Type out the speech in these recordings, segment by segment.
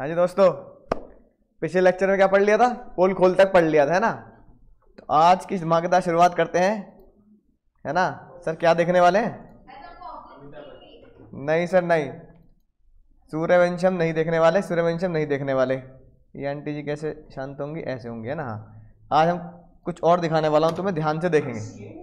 हाँ जी दोस्तों पिछले लेक्चर में क्या पढ़ लिया था पोल खोल तक पढ़ लिया था है ना तो आज की धमाकेदार शुरुआत करते हैं है ना सर क्या देखने वाले हैं नहीं सर नहीं सूर्यवंशम नहीं देखने वाले सूर्यवंशम नहीं देखने वाले ये आंटी जी कैसे शांत होंगी ऐसे होंगे है ना हाँ। आज हम कुछ और दिखाने वाला हूँ तुम्हें ध्यान से देखेंगे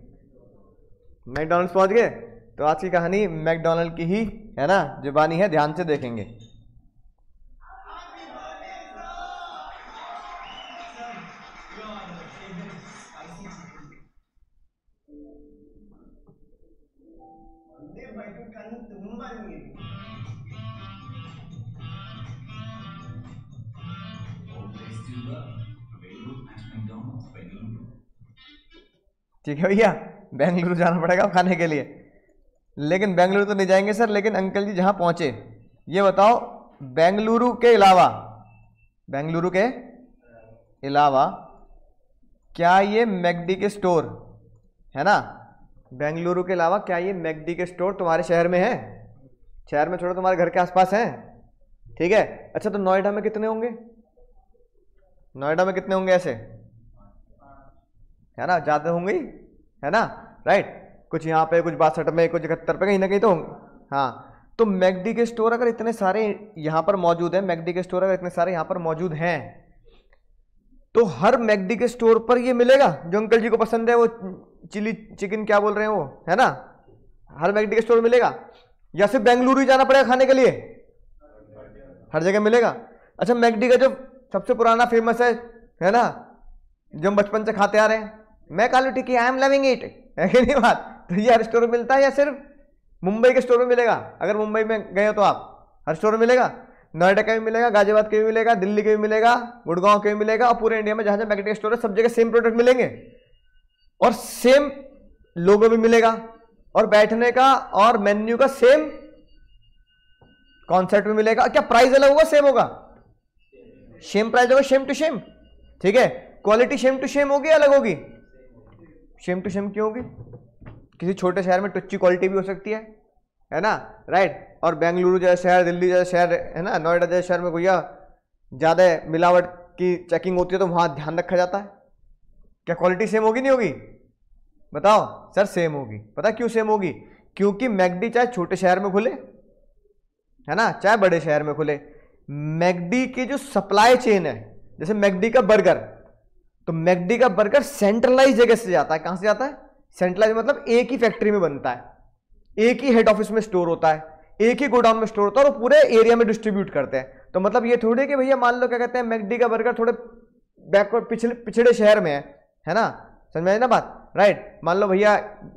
मैकडोनल्ड्स पहुंच गए तो आज की कहानी मैकडोनल्ड की ही है ना जुबानी है ध्यान से देखेंगे ठीक है भैया बेंगलुरु जाना पड़ेगा खाने के लिए लेकिन बेंगलुरु तो नहीं जाएंगे सर लेकिन अंकल जी जहाँ पहुँचे ये बताओ बेंगलुरु के अलावा बेंगलुरु के अलावा क्या ये मैगडी के स्टोर है ना बेंगलुरु के अलावा क्या ये मैगडी के स्टोर तुम्हारे शहर में है शहर में छोड़ो तुम्हारे घर के आसपास हैं ठीक है अच्छा तो नोएडा में कितने होंगे नोएडा में कितने होंगे ऐसे है ना ज़्यादा होंगे है ना राइट कुछ यहाँ पे कुछ बासठ में कुछ इकहत्तर पे कहीं ना कहीं तो हाँ तो मैगडी के स्टोर अगर इतने सारे यहाँ पर मौजूद हैं मैगडी के स्टोर अगर इतने सारे यहाँ पर मौजूद हैं तो हर मैगडी के स्टोर पर ये मिलेगा जो अंकल जी को पसंद है वो चिली चिकन क्या बोल रहे हैं वो है ना हर मैगडी के स्टोर मिलेगा या सिर्फ बेंगलुरु ही जाना पड़ेगा खाने के लिए हर जगह मिलेगा अच्छा मैगडी का जो सबसे पुराना फेमस है है ना जो हम बचपन से खाते आ रहे हैं मैं ठीक है आई एम लविंग इट है कि नहीं बात तो ये हर स्टोर में मिलता है या सिर्फ मुंबई के स्टोर में मिलेगा अगर मुंबई में गए हो तो आप हर स्टोर में मिलेगा नोएडा का भी मिलेगा गाजियाबाद के भी मिलेगा दिल्ली के भी मिलेगा गुड़गांव के भी मिलेगा और पूरे इंडिया में जहाँ जहाँ मैग्नेटिक स्टोर है सब जगह सेम प्रोडक्ट मिलेंगे और सेम लोगो भी मिलेगा और बैठने का और मेन्यू का सेम कॉन्सेप्ट भी मिलेगा क्या प्राइस अलग होगा सेम होगा सेम प्राइस होगा सेम टू सेम ठीक है क्वालिटी सेम टू सेम होगी अलग होगी सेम टू सेम क्यों होगी किसी छोटे शहर में टुच्ची क्वालिटी भी हो सकती है है ना राइट और बेंगलुरु जैसे शहर दिल्ली जैसे शहर है ना नोएडा जैसे शहर में भैया ज़्यादा मिलावट की चेकिंग होती है तो वहाँ ध्यान रखा जाता है क्या क्वालिटी सेम होगी नहीं होगी बताओ सर सेम होगी पता क्यों सेम होगी क्योंकि मैगडी चाहे छोटे शहर में खुले है ना चाहे बड़े शहर में खुले मैगडी की जो सप्लाई चेन है जैसे मैगडी का बर्गर तो मैगडी का बर्गर सेंट्रलाइज जगह से जाता है कहां से जाता है सेंट्रलाइज मतलब एक ही फैक्ट्री में बनता है एक ही हेड ऑफिस में स्टोर होता है एक ही गोडाउन में स्टोर होता है और पूरे एरिया में डिस्ट्रीब्यूट करते हैं तो मतलब ये थोड़ी कि भैया मान लो क्या कहते हैं मैगडी का बर्गर थोड़े बैकवर्ड पिछले पिछड़े शहर में है है ना समझ में आई ना बात राइट मान लो भैया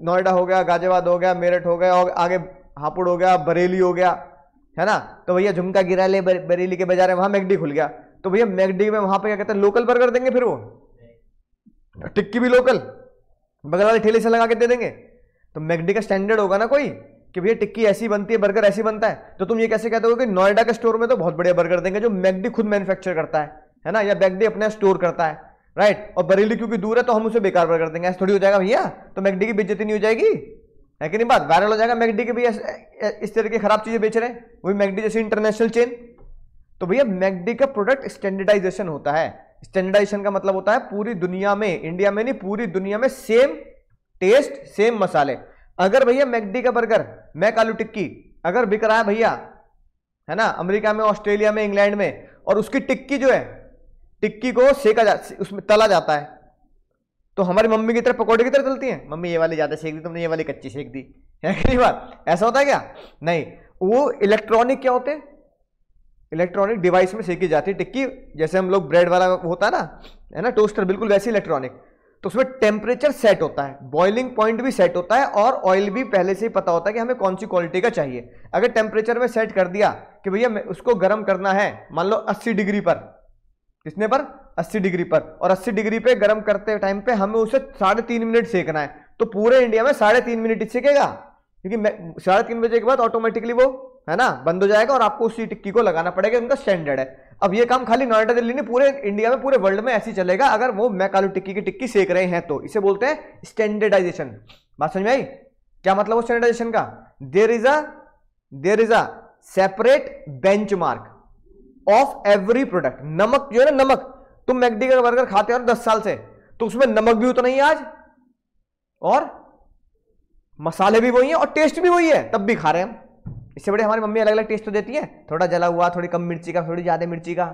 नोएडा हो गया गाजियाबाद हो गया मेरठ हो गया और आगे हापुड़ हो गया बरेली हो गया है ना तो भैया झुमका गिरा ले बरेली के बाजार में वहां मैगडी खुल गया तो भैया मैगडी में वहां पे क्या कहते हैं लोकल बर्गर देंगे फिर वो टिक्की भी लोकल बगल वाले ठेले से लगा के दे देंगे तो मैगडी का स्टैंडर्ड होगा ना कोई कि भैया टिक्की ऐसी बनती है बर्गर ऐसी बनता है तो तुम ये कैसे कहते हो कि नोएडा के स्टोर में तो बहुत बढ़िया बर्गर देंगे जो मैगडी खुद मैन्युफैक्चर करता है है ना या मैगडी अपने स्टोर करता है राइट और बरेली क्योंकि दूर है तो हम उसे बेकार बर्गर देंगे ऐसे थोड़ी हो जाएगा भैया तो मैगडी की बेचती नहीं हो जाएगी है कि नहीं बात वायरल हो जाएगा मैगडी के भैया इस तरह की खराब चीज़ें बेच रहे हैं वही मैगडी जैसी इंटरनेशनल चेन तो भैया मैगडी का प्रोडक्ट स्टैंडर्डाइजेशन होता है स्टैंडर्डाइजेशन का मतलब होता है पूरी दुनिया में इंडिया में नहीं पूरी दुनिया में सेम टेस्ट सेम मसाले अगर भैया मैकडी का बर्गर मैक आलू टिक्की अगर बिक रहा है भैया है ना अमेरिका में ऑस्ट्रेलिया में इंग्लैंड में और उसकी टिक्की जो है टिक्की को सेका जा उसमें तला जाता है तो हमारी मम्मी की तरह पकौड़े की तरह तलती हैं मम्मी ये वाली ज़्यादा सेक दी तुमने ये वाली कच्ची सेक दी है बात ऐसा होता है क्या नहीं वो इलेक्ट्रॉनिक क्या होते हैं इलेक्ट्रॉनिक डिवाइस में सेकी जाती है टिक्की जैसे हम लोग ब्रेड वाला होता है ना है ना टोस्टर बिल्कुल वैसे इलेक्ट्रॉनिक तो उसमें टेम्परेचर सेट होता है बॉइलिंग पॉइंट भी सेट होता है और ऑयल भी पहले से ही पता होता है कि हमें कौन सी क्वालिटी का चाहिए अगर टेम्परेचर में सेट कर दिया कि भैया उसको गर्म करना है मान लो 80 डिग्री पर किसने पर 80 डिग्री पर और 80 डिग्री पे गर्म करते टाइम पे हमें उसे साढ़े तीन मिनट सेकना है तो पूरे इंडिया में साढ़े तीन मिनट ही सेकेगा क्योंकि साढ़े तीन बजे के बाद ऑटोमेटिकली वो है ना बंद हो जाएगा और आपको उसी टिक्की को लगाना पड़ेगा उनका स्टैंडर्ड है अब ये काम खाली नोएडा दिल्ली नहीं पूरे इंडिया में पूरे वर्ल्ड में ऐसे चलेगा अगर वो मैकालू टिक्की की टिक्की सेक रहे हैं तो इसे बोलते हैं स्टैंडर्डाइजेशन बात समझ में आई क्या मतलब स्टैंडर्डाइजेशन का there is a there is a separate bench of every product नमक जो है ना नमक तुम मैकडी का बर्गर खाते हो दस साल से तो उसमें नमक भी उतना ही आज और मसाले भी वही है और टेस्ट भी वही है तब भी खा रहे हैं हम इससे बड़े हमारी मम्मी अलग अलग टेस्ट तो देती है थोड़ा जला हुआ थोड़ी कम मिर्ची का थोड़ी ज़्यादा मिर्ची का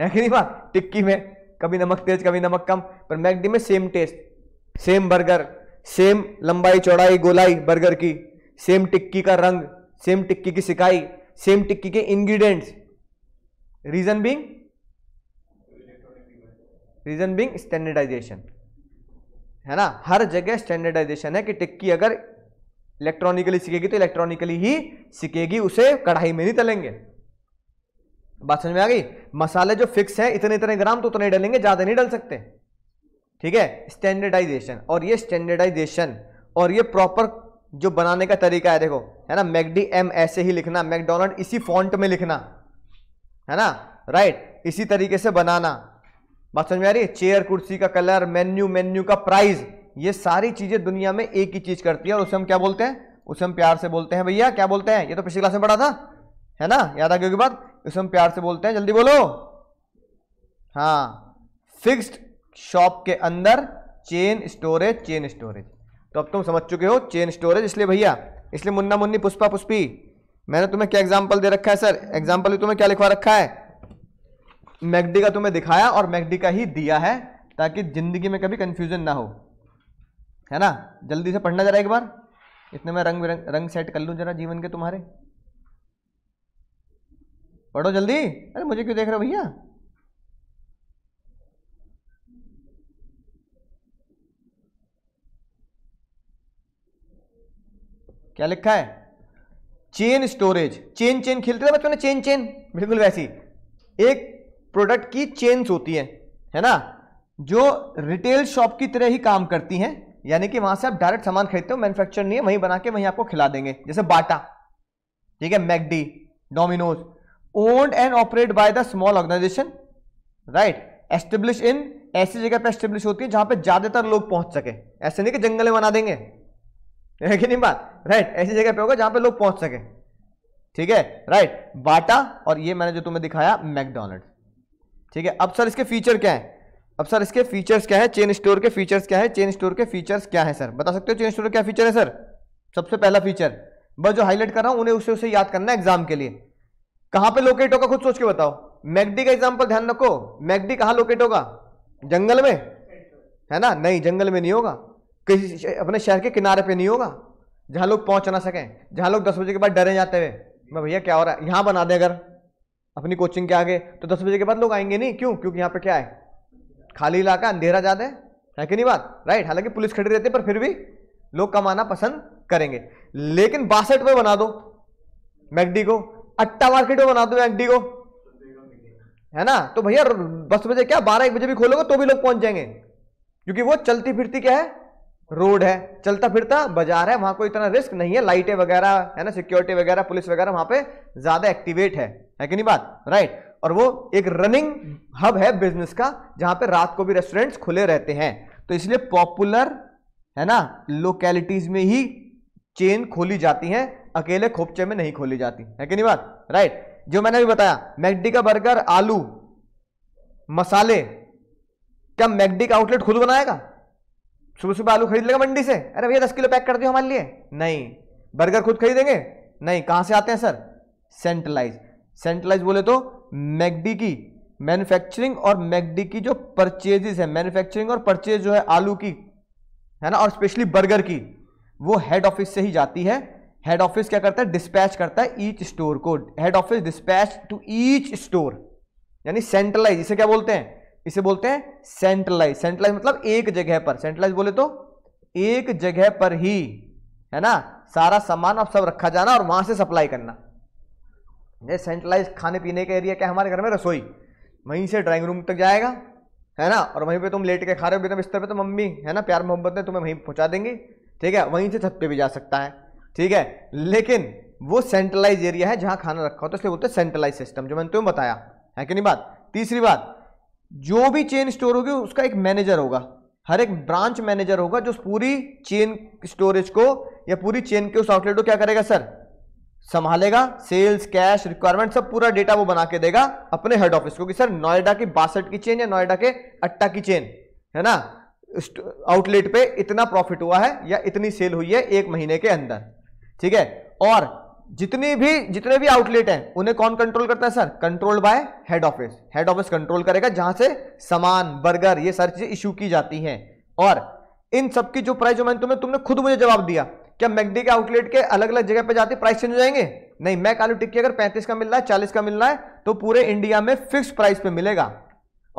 है कि नहीं बात टिक्की में कभी नमक तेज कभी नमक कम पर मैगडी में same taste same burger same लंबाई चौड़ाई गोलाई बर्गर की सेम टिक्की का रंग सेम टिक्की की सिकाई सेम टिक्की के ingredients reason being reason being standardisation है ना हर जगह स्टैंडर्डाइजेशन है कि टिक्की अगर इलेक्ट्रॉनिकली सीखेगी तो इलेक्ट्रॉनिकली ही सीखेगी उसे कढ़ाई में नहीं तलेंगे बात समझ में आ गई मसाले जो फिक्स हैं इतने इतने ग्राम तो उतने डलेंगे ज़्यादा नहीं डल सकते ठीक है स्टैंडर्डाइजेशन और ये स्टैंडर्डाइजेशन और ये प्रॉपर जो बनाने का तरीका है देखो है ना मैकडी एम ऐसे ही लिखना मैकडोनल्ड इसी फॉन्ट में लिखना है ना राइट इसी तरीके से बनाना बात समझ में आ रही है चेयर कुर्सी का कलर मेन्यू मेन्यू का प्राइस ये सारी चीजें दुनिया में एक ही चीज करती है और उसे हम क्या बोलते हैं उसे हम प्यार से बोलते हैं भैया क्या बोलते हैं ये तो पिछली क्लास में पढ़ा था है ना याद आ गया की बात उसे हम प्यार से बोलते हैं जल्दी बोलो हाँ फिक्स्ड शॉप के अंदर चेन स्टोरेज चेन स्टोरेज तो अब तुम समझ चुके हो चेन स्टोरेज इसलिए भैया इसलिए मुन्ना मुन्नी पुष्पा पुष्पी मैंने तुम्हें क्या एग्जाम्पल दे रखा है सर एग्जाम्पल तुम्हें क्या लिखवा रखा है मैगडी का तुम्हें दिखाया और मैगडी का ही दिया है ताकि जिंदगी में कभी कंफ्यूजन ना हो है ना जल्दी से पढ़ना जरा एक बार इतने में रंग बिरंग रंग सेट कर लूँ जरा जीवन के तुम्हारे पढ़ो जल्दी अरे मुझे क्यों देख रहे हो भैया क्या लिखा है चेन स्टोरेज चेन चेन खेलते थे बच्चों ने चेन चेन बिल्कुल वैसी एक प्रोडक्ट की चेन्स होती है है ना जो रिटेल शॉप की तरह ही काम करती हैं यानी कि वहां से आप डायरेक्ट सामान खरीदते हो मैन्युफैक्चर नहीं है वहीं बना के वहीं आपको खिला देंगे जैसे बाटा ठीक है McD Domino's owned and operated by the small organisation right establish in ऐसी जगह पे एस्टेब्लिश होती है जहां पे ज्यादातर लोग पहुंच सके ऐसे नहीं कि जंगल में बना देंगे कि नहीं बात राइट ऐसी जगह पे होगा जहां पे लोग पहुंच सके ठीक है राइट बाटा और ये मैंने जो तुम्हें दिखाया मैकडोनल्ड ठीक है अब सर इसके फीचर क्या है अब सर इसके फीचर्स क्या है चेन स्टोर के फीचर्स क्या है चेन स्टोर के फीचर्स क्या है सर बता सकते हो चेन स्टोर क्या फीचर है सर सबसे पहला फीचर बस जो हाईलाइट कर रहा हूँ उन्हें उसे उसे याद करना है एग्जाम के लिए कहाँ पे लोकेट होगा खुद सोच के बताओ मैगडी का एग्जाम्पल ध्यान रखो मैगडी कहाँ लोकेट होगा जंगल में है ना नहीं जंगल में नहीं होगा किसी अपने शहर के किनारे पे नहीं होगा जहाँ लोग पहुँच ना सकें जहाँ लोग दस बजे के बाद डरे जाते हुए मैं भैया क्या हो रहा है यहाँ बना दें अगर अपनी कोचिंग के आगे तो दस बजे के बाद लोग आएंगे नहीं क्यों क्योंकि यहाँ पे क्या है खाली इलाका अंधेरा ज़्यादा है है कि नहीं बात राइट हालांकि पुलिस खड़ी रहती है पर फिर भी लोग कमाना पसंद करेंगे लेकिन बासठ में बना दो मैगडी को अट्टा मार्केट में बना दो मैगडी को है ना तो भैया दस बजे क्या बारह एक बजे भी खोलोगे तो भी लोग पहुंच जाएंगे क्योंकि वो चलती फिरती क्या है रोड है चलता फिरता बाजार है वहां कोई इतना रिस्क नहीं है लाइटें वगैरह है ना सिक्योरिटी वगैरह पुलिस वगैरह वहां पे ज्यादा एक्टिवेट है है कि नहीं बात राइट और वो एक रनिंग हब hmm. है बिजनेस का जहां पे रात को भी रेस्टोरेंट्स खुले रहते हैं तो इसलिए पॉपुलर है ना लोकेलिटीज में ही चेन खोली जाती हैं अकेले खोपचे में नहीं खोली जाती है कि नहीं बात राइट जो मैंने अभी बताया मैगडी का बर्गर आलू मसाले क्या मैगडी का आउटलेट खुद बनाएगा सुबह सुबह आलू खरीद लेगा मंडी से अरे भैया दस किलो पैक कर दो हमारे लिए नहीं बर्गर खुद खरीदेंगे नहीं कहां से आते हैं सर सेंट्रलाइज सेंट्रलाइज बोले तो मैगडी की मैन्युफैक्चरिंग और मैगडी की जो परचेजेस है मैन्युफैक्चरिंग और परचेज जो है आलू की है ना और स्पेशली बर्गर की वो हेड ऑफिस से ही जाती है हेड ऑफिस क्या करता है डिस्पैच करता है ईच स्टोर को head office dispatch to each store यानी सेंट्रलाइज इसे क्या बोलते हैं इसे बोलते हैं सेंट्रलाइज सेंट्रलाइज मतलब एक जगह पर सेंट्रलाइज बोले तो एक जगह पर ही है ना सारा सामान आप सब रखा जाना और वहां से सप्लाई करना ये सेंट्रलाइज खाने पीने का एरिया क्या हमारे घर में रसोई वहीं से ड्राइंग रूम तक जाएगा है ना और वहीं पे तुम लेट के खा रहे हो बिना बिस्तर पे तो मम्मी है ना प्यार मोहब्बत ने तुम्हें वहीं पहुंचा देंगी ठीक है वहीं से छत पे भी जा सकता है ठीक है लेकिन वो सेंट्रलाइज एरिया है जहाँ खाना रखा होता तो इसलिए बोलते हैं सेंट्रलाइज सिस्टम जो मैंने तुम्हें बताया है कि नहीं बात तीसरी बात जो भी चेन स्टोर होगी उसका एक मैनेजर होगा हर एक ब्रांच मैनेजर होगा जो पूरी चेन स्टोरेज को या पूरी चेन के उस आउटलेट को क्या करेगा सर संभालेगा सेल्स कैश रिक्वायरमेंट सब पूरा डेटा वो बना के देगा अपने हेड ऑफिस को कि सर नोएडा की बासठ की चेन या नोएडा के अट्टा की चेन है ना आउटलेट पे इतना प्रॉफिट हुआ है या इतनी सेल हुई है एक महीने के अंदर ठीक है और जितनी भी जितने भी आउटलेट हैं उन्हें कौन कंट्रोल करता है sir control by head office head office control करेगा जहां से सामान बर्गर ये सारी चीजें इशू की जाती हैं और इन सब की जो प्राइस जो मैंने तुम्हें तुमने खुद मुझे जवाब दिया क्या मैगडी के आउटलेट के अलग अलग जगह पर जाते प्राइस चेंज हो जाएंगे नहीं मैक आलू टिक्की अगर 35 का मिल रहा है 40 का मिल रहा है तो पूरे इंडिया में फिक्स प्राइस पे मिलेगा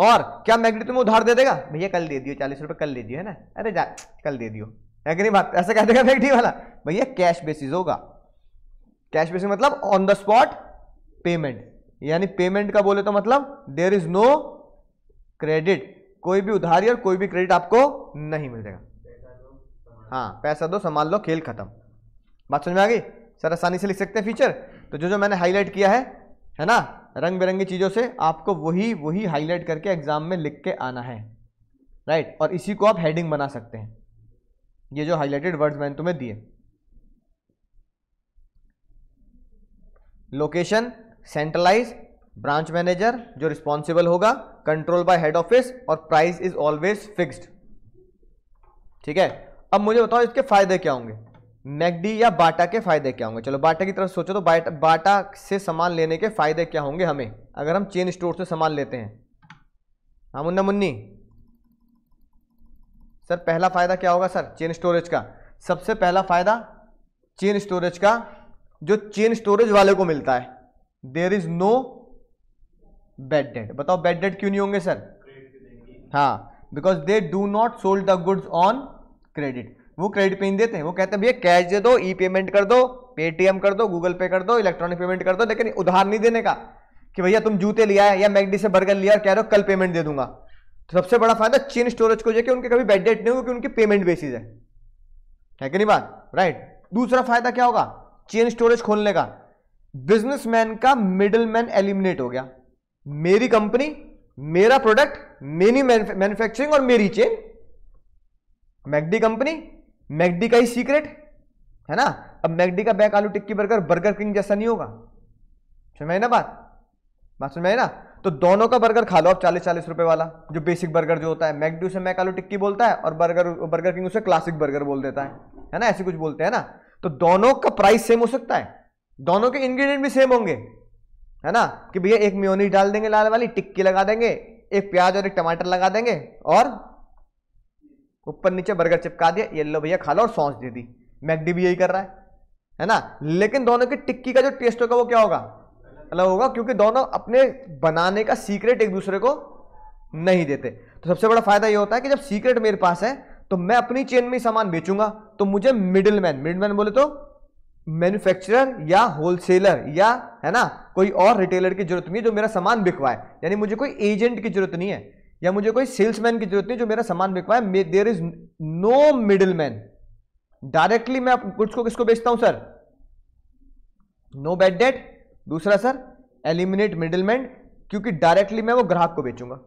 और क्या मैगडी तुम्हें उधार दे देगा भैया कल दे दियो चालीस रुपये कल दे दियो है ना अरे जा कल दे दियो है कि नहीं बात ऐसा कह देगा मैगडी वाला भैया कैश बेसिस होगा कैश बेसिस मतलब ऑन द स्पॉट पेमेंट यानी पेमेंट का बोले तो मतलब देर इज नो क्रेडिट कोई भी उधारी और कोई भी क्रेडिट आपको नहीं मिलेगा हाँ पैसा दो संभाल लो खेल खत्म बात समझ में आ गई सर आसानी से लिख सकते हैं फीचर तो जो जो मैंने हाईलाइट किया है है ना रंग बिरंगी चीज़ों से आपको वही वही हाईलाइट करके एग्जाम में लिख के आना है राइट और इसी को आप हेडिंग बना सकते हैं ये जो हाईलाइटेड वर्ड्स मैंने तुम्हें दिए लोकेशन सेंट्रलाइज ब्रांच मैनेजर जो रिस्पॉन्सिबल होगा कंट्रोल बाय हेड ऑफिस और प्राइस इज ऑलवेज फिक्स्ड ठीक है अब मुझे बताओ इसके फायदे क्या होंगे मैगडी या बाटा के फायदे क्या होंगे चलो बाटा की तरफ सोचो तो बाटा बाटा से सामान लेने के फायदे क्या होंगे हमें अगर हम चेन स्टोर से सामान लेते हैं हाँ मुन्ना मुन्नी सर पहला फ़ायदा क्या होगा सर चेन स्टोरेज का सबसे पहला फ़ायदा चेन स्टोरेज का जो चेन स्टोरेज वाले को मिलता है there is no bad debt बताओ बेड डेड क्यों नहीं होंगे सर हाँ because they do not sold the goods on credit वो क्रेडिट पे नहीं देते हैं वो कहते हैं भैया कैश दे दो ई पेमेंट कर दो पेटीएम कर दो गूगल पे कर दो इलेक्ट्रॉनिक पेमेंट कर दो लेकिन उधार नहीं देने का कि भैया तुम जूते लिया है या मैगडी से बर्गर लिया और कह रहे हो कल पेमेंट दे दूंगा तो सबसे बड़ा फायदा चेन स्टोरेज को कि उनके कभी बैड डेट नहीं होगी क्योंकि उनकी पेमेंट बेसिस है है कि नहीं बात राइट दूसरा फायदा क्या होगा चेन स्टोरेज खोलने का बिजनेसमैन का मैन एलिमिनेट हो गया मेरी कंपनी मेरा प्रोडक्ट मेरी मैन्युफैक्चरिंग और मेरी चेन मैगडी कंपनी मैगडी का ही सीक्रेट है ना अब मैगडी का बैक आलू टिक्की बर्गर बर्गर किंग जैसा नहीं होगा समझ में ना बात बात समझ ना तो दोनों का बर्गर खा लो आप चालीस चालीस रुपए वाला जो बेसिक बर्गर जो होता है मैगडी उसे मैक आलू टिक्की बोलता है और बर्गर बर्गर किंग उसे क्लासिक बर्गर बोल देता है है ना ऐसे कुछ बोलते हैं ना तो दोनों का प्राइस सेम हो सकता है दोनों के इंग्रेडिएंट भी सेम होंगे है ना कि भैया एक म्योनीज डाल देंगे लाल वाली टिक्की लगा देंगे एक प्याज और एक टमाटर लगा देंगे और ऊपर नीचे बर्गर चिपका दिया ये लो भैया खा लो और सॉस दे दी मैगडी भी यही कर रहा है है ना लेकिन दोनों की टिक्की का जो टेस्ट होगा वो क्या होगा अलग होगा क्योंकि दोनों अपने बनाने का सीक्रेट एक दूसरे को नहीं देते तो सबसे बड़ा फायदा ये होता है कि जब सीक्रेट मेरे पास है तो मैं अपनी चेन में सामान बेचूंगा तो मुझे मिडिल मैन मिडिल मैन बोले तो मैन्युफैक्चरर या होलसेलर या है ना कोई और रिटेलर की जरूरत नहीं है जो मेरा सामान बिकवाए यानी मुझे कोई एजेंट की जरूरत नहीं है या मुझे कोई सेल्समैन की जरूरत नहीं जो मेरा सामान बिकवाए there is no middle man directly मैं गुड्स को किसको बेचता हूं सर नो बैड डेट दूसरा सर एलिमिनेट मिडिल मैन क्योंकि डायरेक्टली मैं वो ग्राहक को बेचूंगा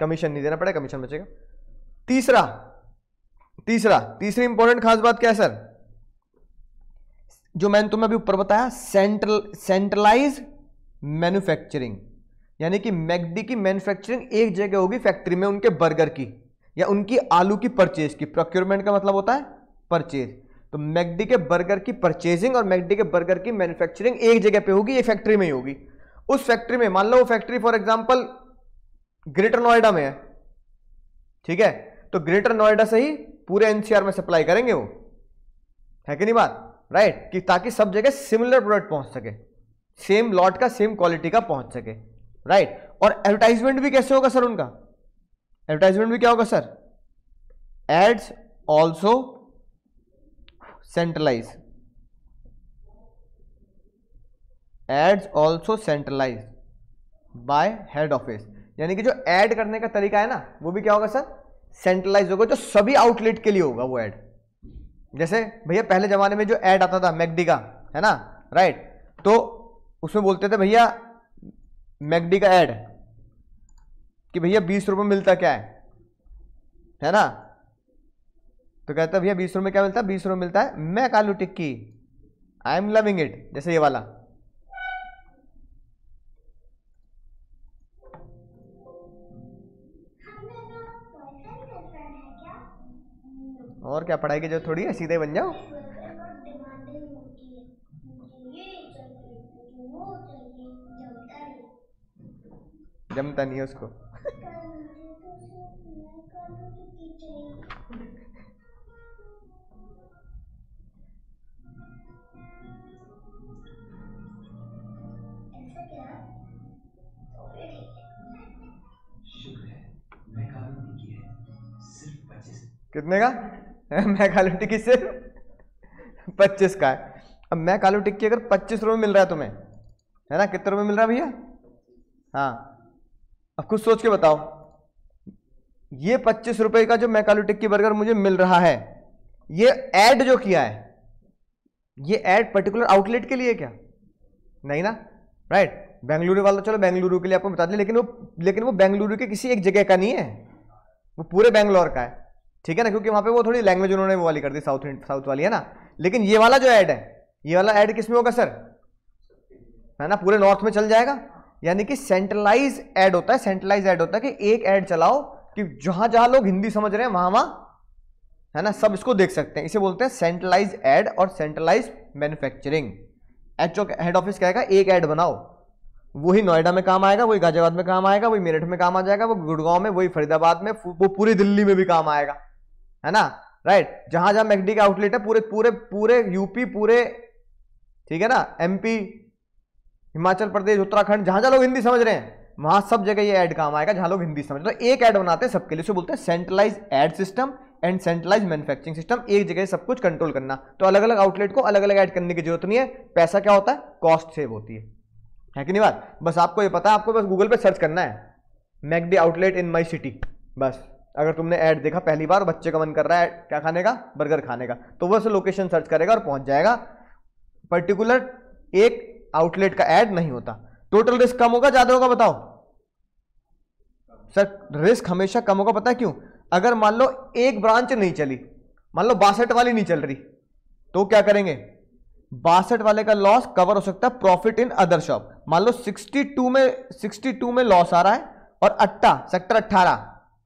कमीशन नहीं देना पड़ेगा कमीशन बचेगा तीसरा तीसरा तीसरी इंपॉर्टेंट खास बात क्या है सर जो मैंने तुम्हें अभी ऊपर बताया सेंट्रल सेंट्रलाइज मैन्युफैक्चरिंग यानी कि मैगडी की मैन्युफैक्चरिंग एक जगह होगी फैक्ट्री में उनके बर्गर की या उनकी आलू की परचेज की प्रोक्योरमेंट का मतलब होता है परचेज तो मैगडी के बर्गर की परचेजिंग और मैगडी के बर्गर की मैन्युफैक्चरिंग एक जगह पे होगी ये फैक्ट्री में ही होगी उस फैक्ट्री में मान लो वो factory for example Greater Noida में है ठीक है तो ग्रेटर नोएडा से ही पूरे एनसीआर में सप्लाई करेंगे वो है कि नहीं बात राइट कि ताकि सब जगह सिमिलर प्रोडक्ट पहुंच सके सेम लॉट का सेम क्वालिटी का पहुंच सके राइट और एडवर्टाइजमेंट भी कैसे होगा सर उनका एडवर्टाइजमेंट भी क्या होगा sir ads also centralise ads also centralise by head office यानी कि जो एड करने का तरीका है ना वो भी क्या होगा सर सेंट्रलाइज होगा जो सभी आउटलेट के लिए होगा वो एड जैसे भैया पहले जमाने में जो एड आता था मैगडी का है ना राइट तो उसमें बोलते थे भैया मैगडी का एड कि भैया बीस रुपये मिलता क्या है है ना तो कहता भैया बीस रुपये क्या मिलता है बीस रुपये मिलता है मैं आलू tikki I am loving it जैसे ये वाला और क्या पढ़ाई की जो थोड़ी है सीधे बन जाओ जमता नहीं है उसको कितने का मैं कालू टिक्की से पच्चीस का है अब मैं कालू टिक्की अगर पच्चीस रुपये मिल रहा है तुम्हें है ना कितने रुपये मिल रहा है भैया हाँ अब खुद सोच के बताओ ये पच्चीस रुपए का जो मैकालू टिक्की बर्गर मुझे मिल रहा है ये ऐड जो किया है ये एड पर्टिकुलर आउटलेट के लिए क्या नहीं ना राइट बेंगलुरु वाला तो चलो बेंगलुरु के लिए आपको बता दें लेकिन वो लेकिन वो बेंगलुरु के किसी एक जगह का नहीं है वो पूरे बेंगलोर का है ठीक है ना क्योंकि वहां पे वो थोड़ी लैंग्वेज उन्होंने वो वाली कर दी साउथ साउथ वाली है ना लेकिन ये वाला जो ऐड है ये वाला ऐड किस में होगा सर है ना पूरे नॉर्थ में चल जाएगा यानी कि सेंट्रलाइज एड होता है सेंट्रलाइज एड होता है कि एक एड चलाओ कि जहां जहां लोग हिंदी समझ रहे हैं वहां वहां है ना सब इसको देख सकते हैं इसे बोलते हैं सेंट्रलाइज एड और centralise manufacturing H head office कहेगा एक एड बनाओ वही नोएडा में काम आएगा वही गाजियाबाद में काम आएगा वही मेरठ में काम आ जाएगा वो गुड़गांव में वही फरीदाबाद में वो पूरी दिल्ली में भी काम आएगा है ना राइट जहां जहां मैकडी का आउटलेट है पूरे पूरे पूरे यूपी पूरे ठीक है ना एमपी हिमाचल प्रदेश उत्तराखंड जहां जहां लोग हिंदी समझ रहे हैं वहां सब जगह ये ऐड काम आएगा जहां लोग हिंदी समझ रहे तो एक ऐड बनाते हैं सबके लिए उसे बोलते हैं centralise ad system and centralise manufacturing system एक जगह सब कुछ कंट्रोल करना तो अलग अलग आउटलेट को अलग अलग ऐड करने की जरूरत नहीं है पैसा क्या होता है कॉस्ट सेव होती है है कि नहीं बात बस आपको ये पता है आपको बस गूगल पे सर्च करना है McD outlet in my city बस अगर तुमने ऐड देखा पहली बार बच्चे का मन कर रहा है क्या खाने का बर्गर खाने का तो वह लोकेशन सर्च करेगा और पहुंच जाएगा पर्टिकुलर एक आउटलेट का ऐड नहीं होता टोटल रिस्क कम होगा ज्यादा होगा बताओ सर रिस्क हमेशा कम होगा पता है क्यों अगर मान लो एक ब्रांच नहीं चली मान लो बासठ वाली नहीं चल रही तो क्या करेंगे बासठ वाले का लॉस कवर हो सकता है प्रॉफिट इन अदर शॉप मान लो 62 में 62 में लॉस आ रहा है और अट्टा सेक्टर 18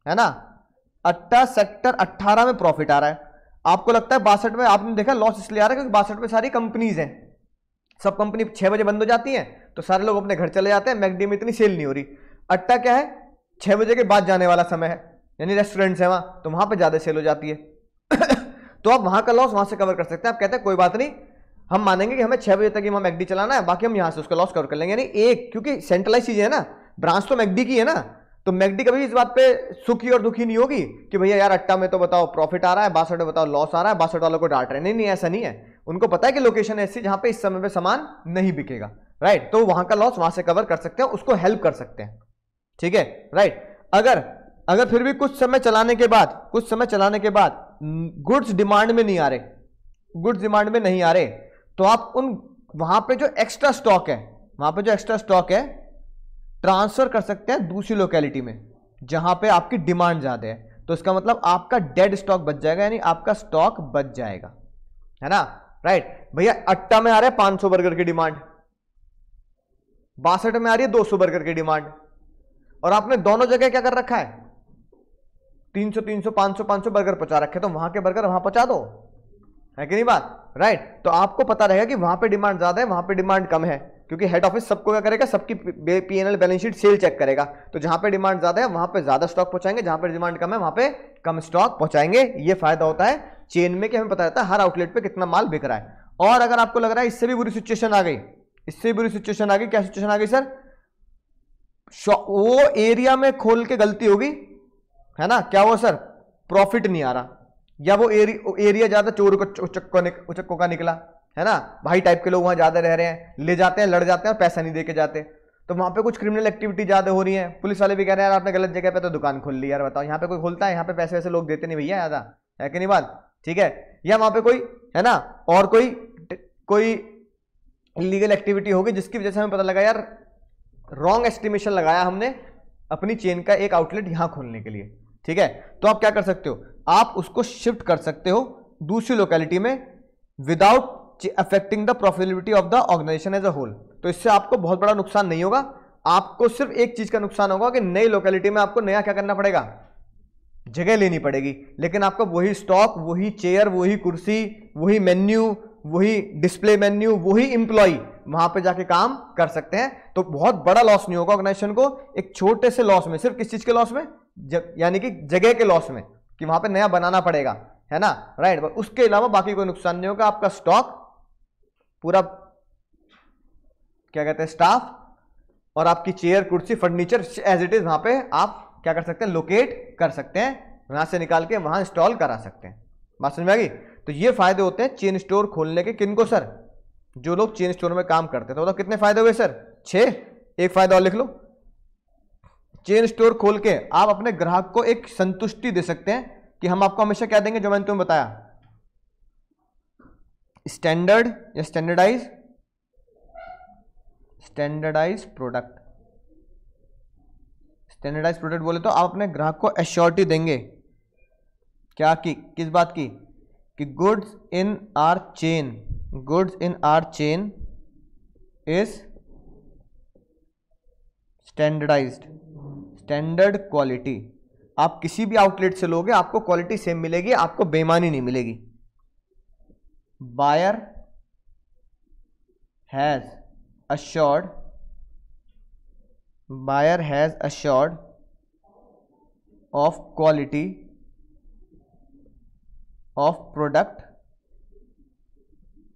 है ना अट्टा सेक्टर 18 में प्रॉफिट आ रहा है आपको लगता है बासठ में आपने देखा लॉस इसलिए आ रहा है क्योंकि बासठ में सारी कंपनीज हैं सब कंपनी छः बजे बंद हो जाती है तो सारे लोग अपने घर चले जाते हैं मैगडी में इतनी सेल नहीं हो रही अट्टा क्या है छः बजे के बाद जाने वाला समय है यानी रेस्टोरेंट्स हैं वहाँ तो वहाँ पर ज़्यादा सेल हो जाती है तो आप वहाँ का लॉस वहाँ से कवर कर सकते हैं आप कहते हैं कोई बात नहीं हम मानेंगे कि हमें छः बजे तक ही वहाँ मैगडी चलाना है बाकी हम यहाँ से उसका लॉस कवर कर लेंगे यानी एक क्योंकि सेंट्रलाइज चीज़ है ना ब्रांच तो मैगडी की है ना तो मैगडी कभी इस बात पे सुखी और दुखी नहीं होगी कि भैया यार अट्टा में तो बताओ प्रॉफिट आ रहा है बासठ में बताओ लॉस आ रहा है बासठ वालों को डांट रहे हैं नहीं नहीं ऐसा नहीं है उनको पता है कि लोकेशन ऐसी जहां पे इस समय पे सामान नहीं बिकेगा राइट तो वहां का लॉस वहां से कवर कर सकते हैं उसको हेल्प कर सकते हैं ठीक है राइट अगर अगर फिर भी कुछ समय चलाने के बाद कुछ समय चलाने के बाद गुड्स डिमांड में नहीं आ रहे गुड्स डिमांड में नहीं आ रहे तो आप उन वहां पे जो एक्स्ट्रा स्टॉक है वहां पे जो एक्स्ट्रा स्टॉक है ट्रांसफर कर सकते हैं दूसरी लोकेलिटी में जहां पे आपकी डिमांड ज्यादा है तो इसका मतलब आपका डेड स्टॉक बच जाएगा यानी आपका स्टॉक बच जाएगा है ना राइट भैया अट्टा में आ रहा है पांच सौ बर्गर की डिमांड बासठ में आ रही है दो सौ बर्गर की डिमांड और आपने दोनों जगह क्या कर रखा है तीन तीन सौ सौ पांच सौ पांच सौ बर्गर पचा रखे तो वहां के बर्गर वहां पचा दो है कि नहीं बात राइट तो आपको पता रहेगा कि वहां पर डिमांड ज्यादा है वहां पर डिमांड कम है क्योंकि हेड ऑफिस सबको क्या करेगा सबकी P N L balance sheet sale check करेगा तो जहां पे डिमांड ज्यादा है वहां पे ज्यादा स्टॉक पहुंचाएंगे जहां पे डिमांड कम है वहां पे कम स्टॉक पहुंचाएंगे ये फायदा होता है चेन में कि हमें पता रहता है हर आउटलेट पे कितना माल बिक रहा है और अगर आपको लग रहा है इससे भी बुरी सिचुएशन आ गई इससे भी बुरी सिचुएशन आ गई क्या सिचुएशन आ गई सर वो एरिया में खोल के गलती होगी है ना क्या हुआ सर प्रॉफिट नहीं आ रहा या वो एरिया ज़्यादा चोर उचक्को का निकला है ना भाई टाइप के लोग वहां ज़्यादा रह रहे हैं ले जाते हैं लड़ जाते हैं और पैसा नहीं दे के जाते तो वहां पे कुछ क्रिमिनल एक्टिविटी ज़्यादा हो रही है पुलिस वाले भी कह रहे हैं यार आपने गलत जगह पे तो दुकान खोल ली यार बताओ यहाँ पे कोई खोलता है यहाँ पे पैसे वैसे लोग देते नहीं भैया ज़्यादा है कि नहीं बात ठीक है या वहां पे कोई है ना और कोई कोई इलीगल एक्टिविटी होगी जिसकी वजह से हमें पता लगा यार रॉन्ग एस्टिमेशन लगाया हमने अपनी चेन का एक आउटलेट यहां खोलने के लिए ठीक है तो आप क्या कर सकते हो आप उसको शिफ्ट कर सकते हो दूसरी लोकेलिटी में without affecting the profitability of the organisation as a whole तो इससे आपको बहुत बड़ा नुकसान नहीं होगा आपको सिर्फ एक चीज का नुकसान होगा कि नई लोकेलिटी में आपको नया क्या करना पड़ेगा जगह लेनी पड़ेगी लेकिन आपका वही स्टॉक वही चेयर वही कुर्सी वही मेन्यू वही डिस्प्ले मेन्यू वही इंप्लॉई वहां पे जाके काम कर सकते हैं तो बहुत बड़ा लॉस नहीं होगा ऑर्गेनाइजेशन को एक छोटे से लॉस में सिर्फ किस चीज के लॉस में यानी कि जगह के लॉस में कि वहां पर नया बनाना पड़ेगा है ना राइट उसके अलावा बाकी कोई नुकसान नहीं होगा आपका स्टॉक पूरा क्या कहते हैं स्टाफ और आपकी चेयर कुर्सी फर्नीचर एज इट इज वहां पे आप क्या कर सकते हैं लोकेट कर सकते हैं वहां से निकाल के वहां इंस्टॉल करा सकते हैं बात समझ में आएगी तो ये फायदे होते हैं चेन स्टोर खोलने के किनको सर जो लोग चेन स्टोर में काम करते हैं तो बताओ मतलब कितने फायदे हुए सर छ एक फायदा और लिख लो चेन स्टोर खोल के आप अपने ग्राहक को एक संतुष्टि दे सकते हैं कि हम आपको हमेशा क्या देंगे जो मैंने तुम्हें बताया स्टैंडर्ड या standardise standardise product standardise product बोले तो आप अपने ग्राहक को एश्योरिटी देंगे क्या की किस बात की कि goods in our chain goods in our chain is standardised standard quality आप किसी भी आउटलेट से लोगे आपको क्वालिटी सेम मिलेगी आपको बेमानी नहीं मिलेगी buyer has assured buyer has assured of quality of product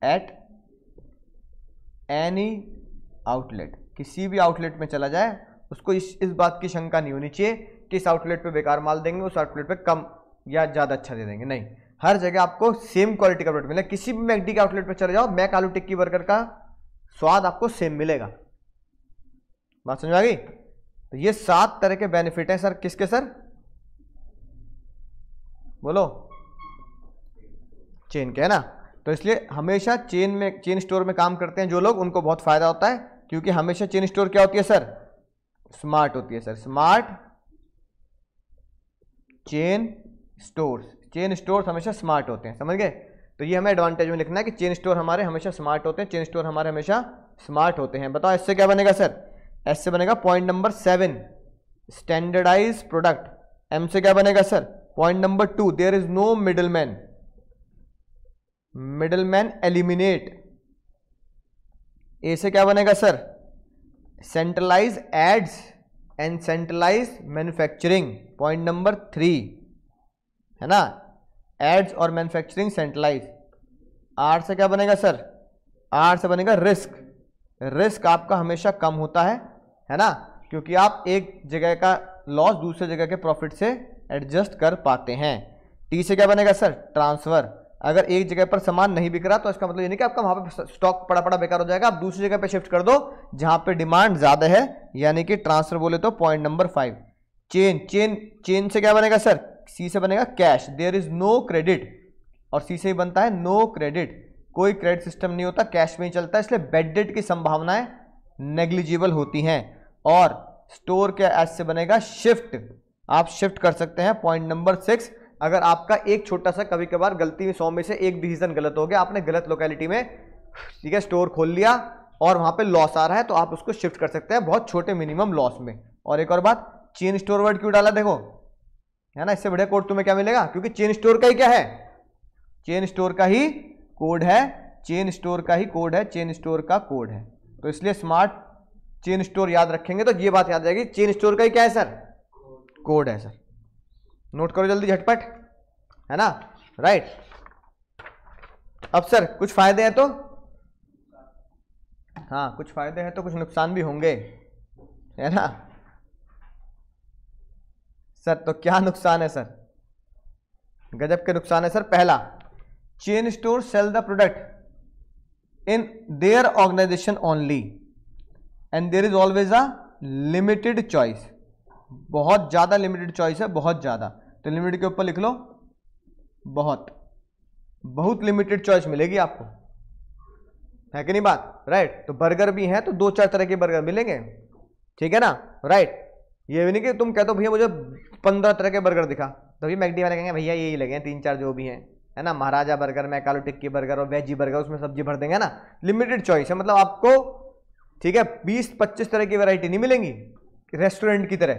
at any outlet किसी भी आउटलेट में चला जाए उसको इस इस बात की शंका नहीं होनी चाहिए कि इस आउटलेट पर बेकार माल देंगे उस आउटलेट पे कम या ज़्यादा अच्छा दे देंगे नहीं हर जगह आपको सेम क्वालिटी का प्रोडक्ट मिलेगा किसी भी मैकडी के आउटलेट पर चले जाओ मैक आलू टिक्की बर्गर का स्वाद आपको सेम मिलेगा बात समझ में आ गई तो ये सात तरह के बेनिफिट हैं सर किसके सर बोलो चेन के है ना तो इसलिए हमेशा चेन में चेन स्टोर में काम करते हैं जो लोग उनको बहुत फायदा होता है क्योंकि हमेशा चेन स्टोर क्या होती है सर स्मार्ट होती है sir smart chain store chain store हमेशा स्मार्ट होते हैं समझ गए तो ये हमें एडवांटेज में लिखना है कि चेन स्टोर हमारे हमेशा स्मार्ट होते हैं चेन स्टोर हमारे हमेशा स्मार्ट होते हैं बताओ इससे क्या बनेगा सर ऐसे बनेगा point number seven standardise product M से क्या बनेगा sir point number two there is no middle man middle man eliminate A से क्या बनेगा sir centralise ads and centralise manufacturing point number three है ना एड्स और मैन्युफैक्चरिंग सेंट्रलाइज आर से क्या बनेगा सर आर से बनेगा रिस्क रिस्क आपका हमेशा कम होता है है ना क्योंकि आप एक जगह का लॉस दूसरे जगह के प्रॉफिट से एडजस्ट कर पाते हैं टी से क्या बनेगा सर ट्रांसफर अगर एक जगह पर सामान नहीं बिक रहा तो इसका मतलब ये नहीं कि आपका वहाँ पे स्टॉक पड़ा पड़ा बेकार हो जाएगा आप दूसरी जगह पे शिफ्ट कर दो जहाँ पे डिमांड ज़्यादा है यानी कि ट्रांसफर बोले तो point number five chain chain chain से क्या बनेगा सर सी से बनेगा cash there is no credit और सी से ही बनता है नो क्रेडिट कोई क्रेडिट सिस्टम नहीं होता कैश में ही चलता है इसलिए बेड डेट की संभावनाएं नेग्लिजिबल होती हैं और स्टोर के एस से बनेगा शिफ्ट आप शिफ्ट कर सकते हैं पॉइंट नंबर सिक्स अगर आपका एक छोटा सा कभी कभार गलती में सौ में से एक डिसीजन गलत हो गया आपने गलत लोकेलिटी में ठीक है स्टोर खोल लिया और वहां पे लॉस आ रहा है तो आप उसको शिफ्ट कर सकते हैं बहुत छोटे मिनिमम लॉस में और एक और बात चेन स्टोर वर्ड क्यों डाला देखो है ना इससे बढ़िया कोड तुम्हें क्या मिलेगा क्योंकि चेन स्टोर का ही क्या है चेन स्टोर का ही कोड है चेन स्टोर का ही कोड है चेन स्टोर का कोड है तो इसलिए स्मार्ट चेन स्टोर याद रखेंगे तो ये बात याद रहेगी चेन स्टोर का ही क्या है सर कोड है सर नोट करो जल्दी झटपट है ना राइट अब सर कुछ फायदे हैं तो हाँ कुछ फायदे हैं तो कुछ नुकसान भी होंगे है ना सर तो क्या नुकसान है सर गजब के नुकसान है सर पहला chain store sell the product in their organisation only and there is always a limited choice बहुत ज़्यादा लिमिटेड चॉइस है बहुत ज़्यादा तो लिमिटेड के ऊपर लिख लो बहुत बहुत लिमिटेड चॉइस मिलेगी आपको है कि नहीं बात राइट तो बर्गर भी हैं तो दो चार तरह के बर्गर मिलेंगे ठीक है ना राइट ये भी नहीं कि तुम कहते हो भैया मुझे पंद्रह तरह के बर्गर दिखा तभी तो मैगडी वाले कहेंगे भैया यही लगे तीन चार जो भी हैं है ना Maharaja burger McAloo tikki burger और वेजी बर्गर उसमें सब्जी भर देंगे ना लिमिटेड चॉइस है मतलब आपको ठीक है बीस पच्चीस तरह की वैरायटी नहीं मिलेंगी रेस्टोरेंट की तरह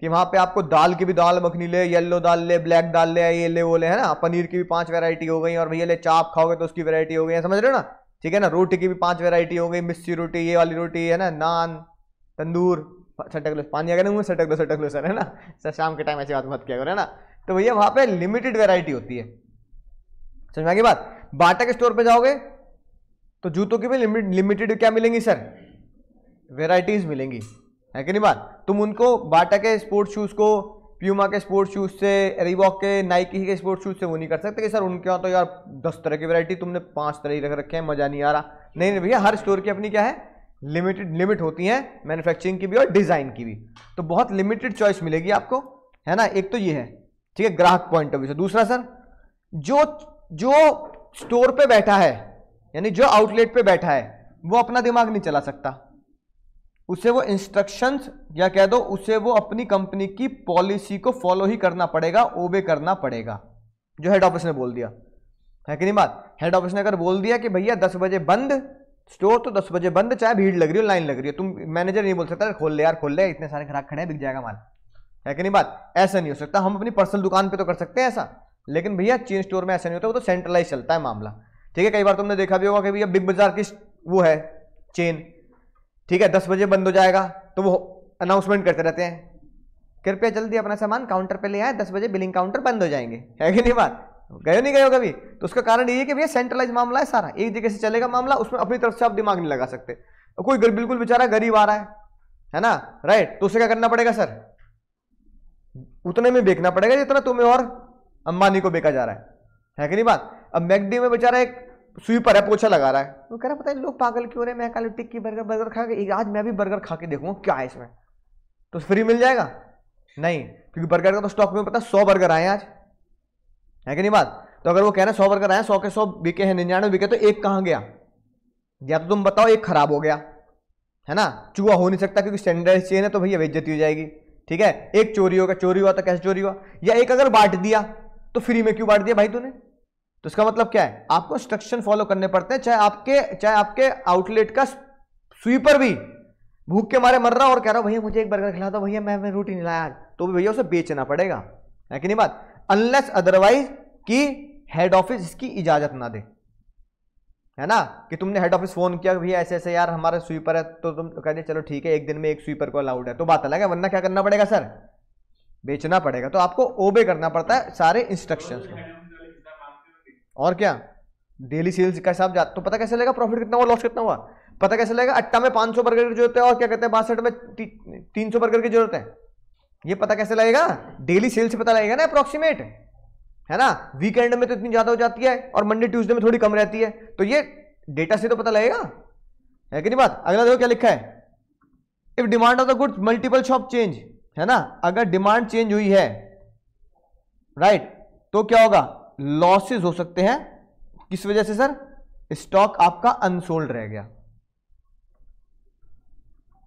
कि वहां पे आपको दाल की भी दाल मखनी ले येलो दाल ले ब्लैक दाल ले ये ले वो ले है ना पनीर की भी पांच वैरायटी हो गई और भैया ले चाप खाओगे तो उसकी वैरायटी हो गई है समझ रहे हो ना ठीक है ना रोटी की भी पांच वैरायटी हो गई मिस्सी रोटी ये वाली रोटी है ना नान तंदूर अच्छा, सटक लो पानी अगर नहीं सटक लो सटक लो सर है ना सर शाम के टाइम ऐसी बात मत किया करो है ना तो भैया वहाँ पे लिमिटेड वेरायटी होती है समझ में आगे बात बाटा के स्टोर पे जाओगे तो जूतों की भी लिमिटेड क्या मिलेंगी सर वेराइटीज़ मिलेंगी है कि नहीं बात तुम उनको बाटा के स्पोर्ट्स शूज़ को प्यूमा के स्पोर्ट्स शूज़ से रिबॉक के नाइकी के स्पोर्ट्स शूज़ से वो नहीं कर सकते कि सर उनके यहाँ तो यार दस तरह की वैरायटी तुमने पाँच तरह ही रख रखे हैं मज़ा नहीं आ रहा नहीं नहीं भैया हर स्टोर की अपनी क्या है लिमिटेड लिमिट होती है मैन्युफैक्चरिंग की भी और डिज़ाइन की भी तो बहुत लिमिटेड चॉइस मिलेगी आपको है ना एक तो ये है ठीक है ग्राहक पॉइंट ऑफ व्यू से दूसरा सर जो जो स्टोर पे बैठा है यानी जो आउटलेट पे बैठा है वो अपना दिमाग नहीं चला सकता उसे वो इंस्ट्रक्शंस या कह दो उसे वो अपनी कंपनी की पॉलिसी को फॉलो ही करना पड़ेगा ओबे करना पड़ेगा जो हेड ऑफिस ने बोल दिया है कि नहीं बात हेड ऑफिस ने अगर बोल दिया कि भैया दस बजे बंद स्टोर तो दस बजे बंद चाहे भीड़ लग रही हो लाइन लग रही हो तुम मैनेजर नहीं बोल सकता खोल ले यार खोल ले इतने सारे खराब खड़े हैं बिक जाएगा माल है कि नहीं बात ऐसा नहीं हो सकता हम अपनी पर्सनल दुकान पर तो कर सकते हैं ऐसा लेकिन भैया चीन स्टोर में ऐसा नहीं होता वो तो सेंट्रलाइज चलता है मामला ठीक है कई बार तुमने तो देखा भी होगा कि भैया बिग बाजार की वो है चेन ठीक है दस बजे बंद हो जाएगा तो वो अनाउंसमेंट करते रहते हैं कृपया जल्दी अपना सामान काउंटर पे ले आए दस बजे बिलिंग काउंटर बंद हो जाएंगे है कि नहीं बात गए नहीं गए कभी तो उसका कारण ये कि भैया सेंट्रलाइज मामला है सारा एक जगह से चलेगा मामला उसमें अपनी तरफ से आप दिमाग नहीं लगा सकते कोई बिल्कुल बेचारा गरीब आ रहा है है ना राइट तो उसे क्या करना पड़ेगा सर उतने में बेचना पड़ेगा जितना तुम्हें और अंबानी को बेचा जा रहा है है कि नहीं बात अब मैगडी में बेचारा एक स्वीपर है पोछा लगा रहा है वो कह रहा पता है लोग पागल क्यों रहे मैं कल टिक्की बर्गर बर्गर खा के आज मैं भी बर्गर खा के देखूंगा क्या है इसमें तो फ्री मिल जाएगा नहीं क्योंकि बर्गर का तो स्टॉक में पता सौ बर्गर आए आज है कि नहीं बात तो अगर वो कह रहे हैं सौ बर्गर आए सौ के सौ बिके हैं निन्यानवे बिके तो एक कहाँ गया या तो तुम बताओ एक खराब हो गया है ना चूहा हो नहीं सकता क्योंकि स्टैंडर्ड चेन है तो भैया बेज्जती हो जाएगी ठीक है एक चोरी होगा चोरी हुआ तो कैसे चोरी हुआ या एक अगर बांट दिया तो फ्री में क्यों बांट दिया भाई तूने तो इसका मतलब क्या है आपको इंस्ट्रक्शन फॉलो करने पड़ते हैं चाहे आपके चाहे आपके आउटलेट का स्वीपर भी भूख के मारे मर रहा और कह रहा भैया मुझे एक बर्गर खिला दो भैया मैं रोटी नहीं लाया तो तो भैया उसे बेचना पड़ेगा है कि नहीं बात अनलेस अदरवाइज की हेड ऑफिस इसकी इजाजत ना दे है ना कि तुमने हेड ऑफिस फोन किया भैया ऐसे ऐसे यार हमारा स्वीपर है तो तुम कह दे चलो ठीक है एक दिन में एक स्वीपर को अलाउड है तो बात अलग है वरना क्या करना पड़ेगा सर बेचना पड़ेगा तो आपको ओबे करना पड़ता है सारे इंस्ट्रक्शंस को और क्या डेली सेल्स का हिसाब जाता तो पता कैसे लगेगा प्रॉफिट कितना हुआ लॉस कितना हुआ पता कैसे लगेगा अट्टा में पांच बर्गर की जरूरत है और क्या कहते हैं बासठ में तीन सौ बर्गर की जरूरत है ये पता कैसे लगेगा डेली सेल्स पता लगेगा ना अप्रोक्सीमेट है ना वीकेंड में तो इतनी ज़्यादा हो जाती है और मंडे ट्यूसडे में थोड़ी कम रहती है तो ये डेटा से तो पता लगेगा है कि नहीं बात अगला देखो क्या लिखा है if demand of the goods multiple shop change है ना अगर डिमांड चेंज हुई है राइट तो क्या होगा लॉसेज हो सकते हैं किस वजह से सर स्टॉक आपका अनसोल्ड रह गया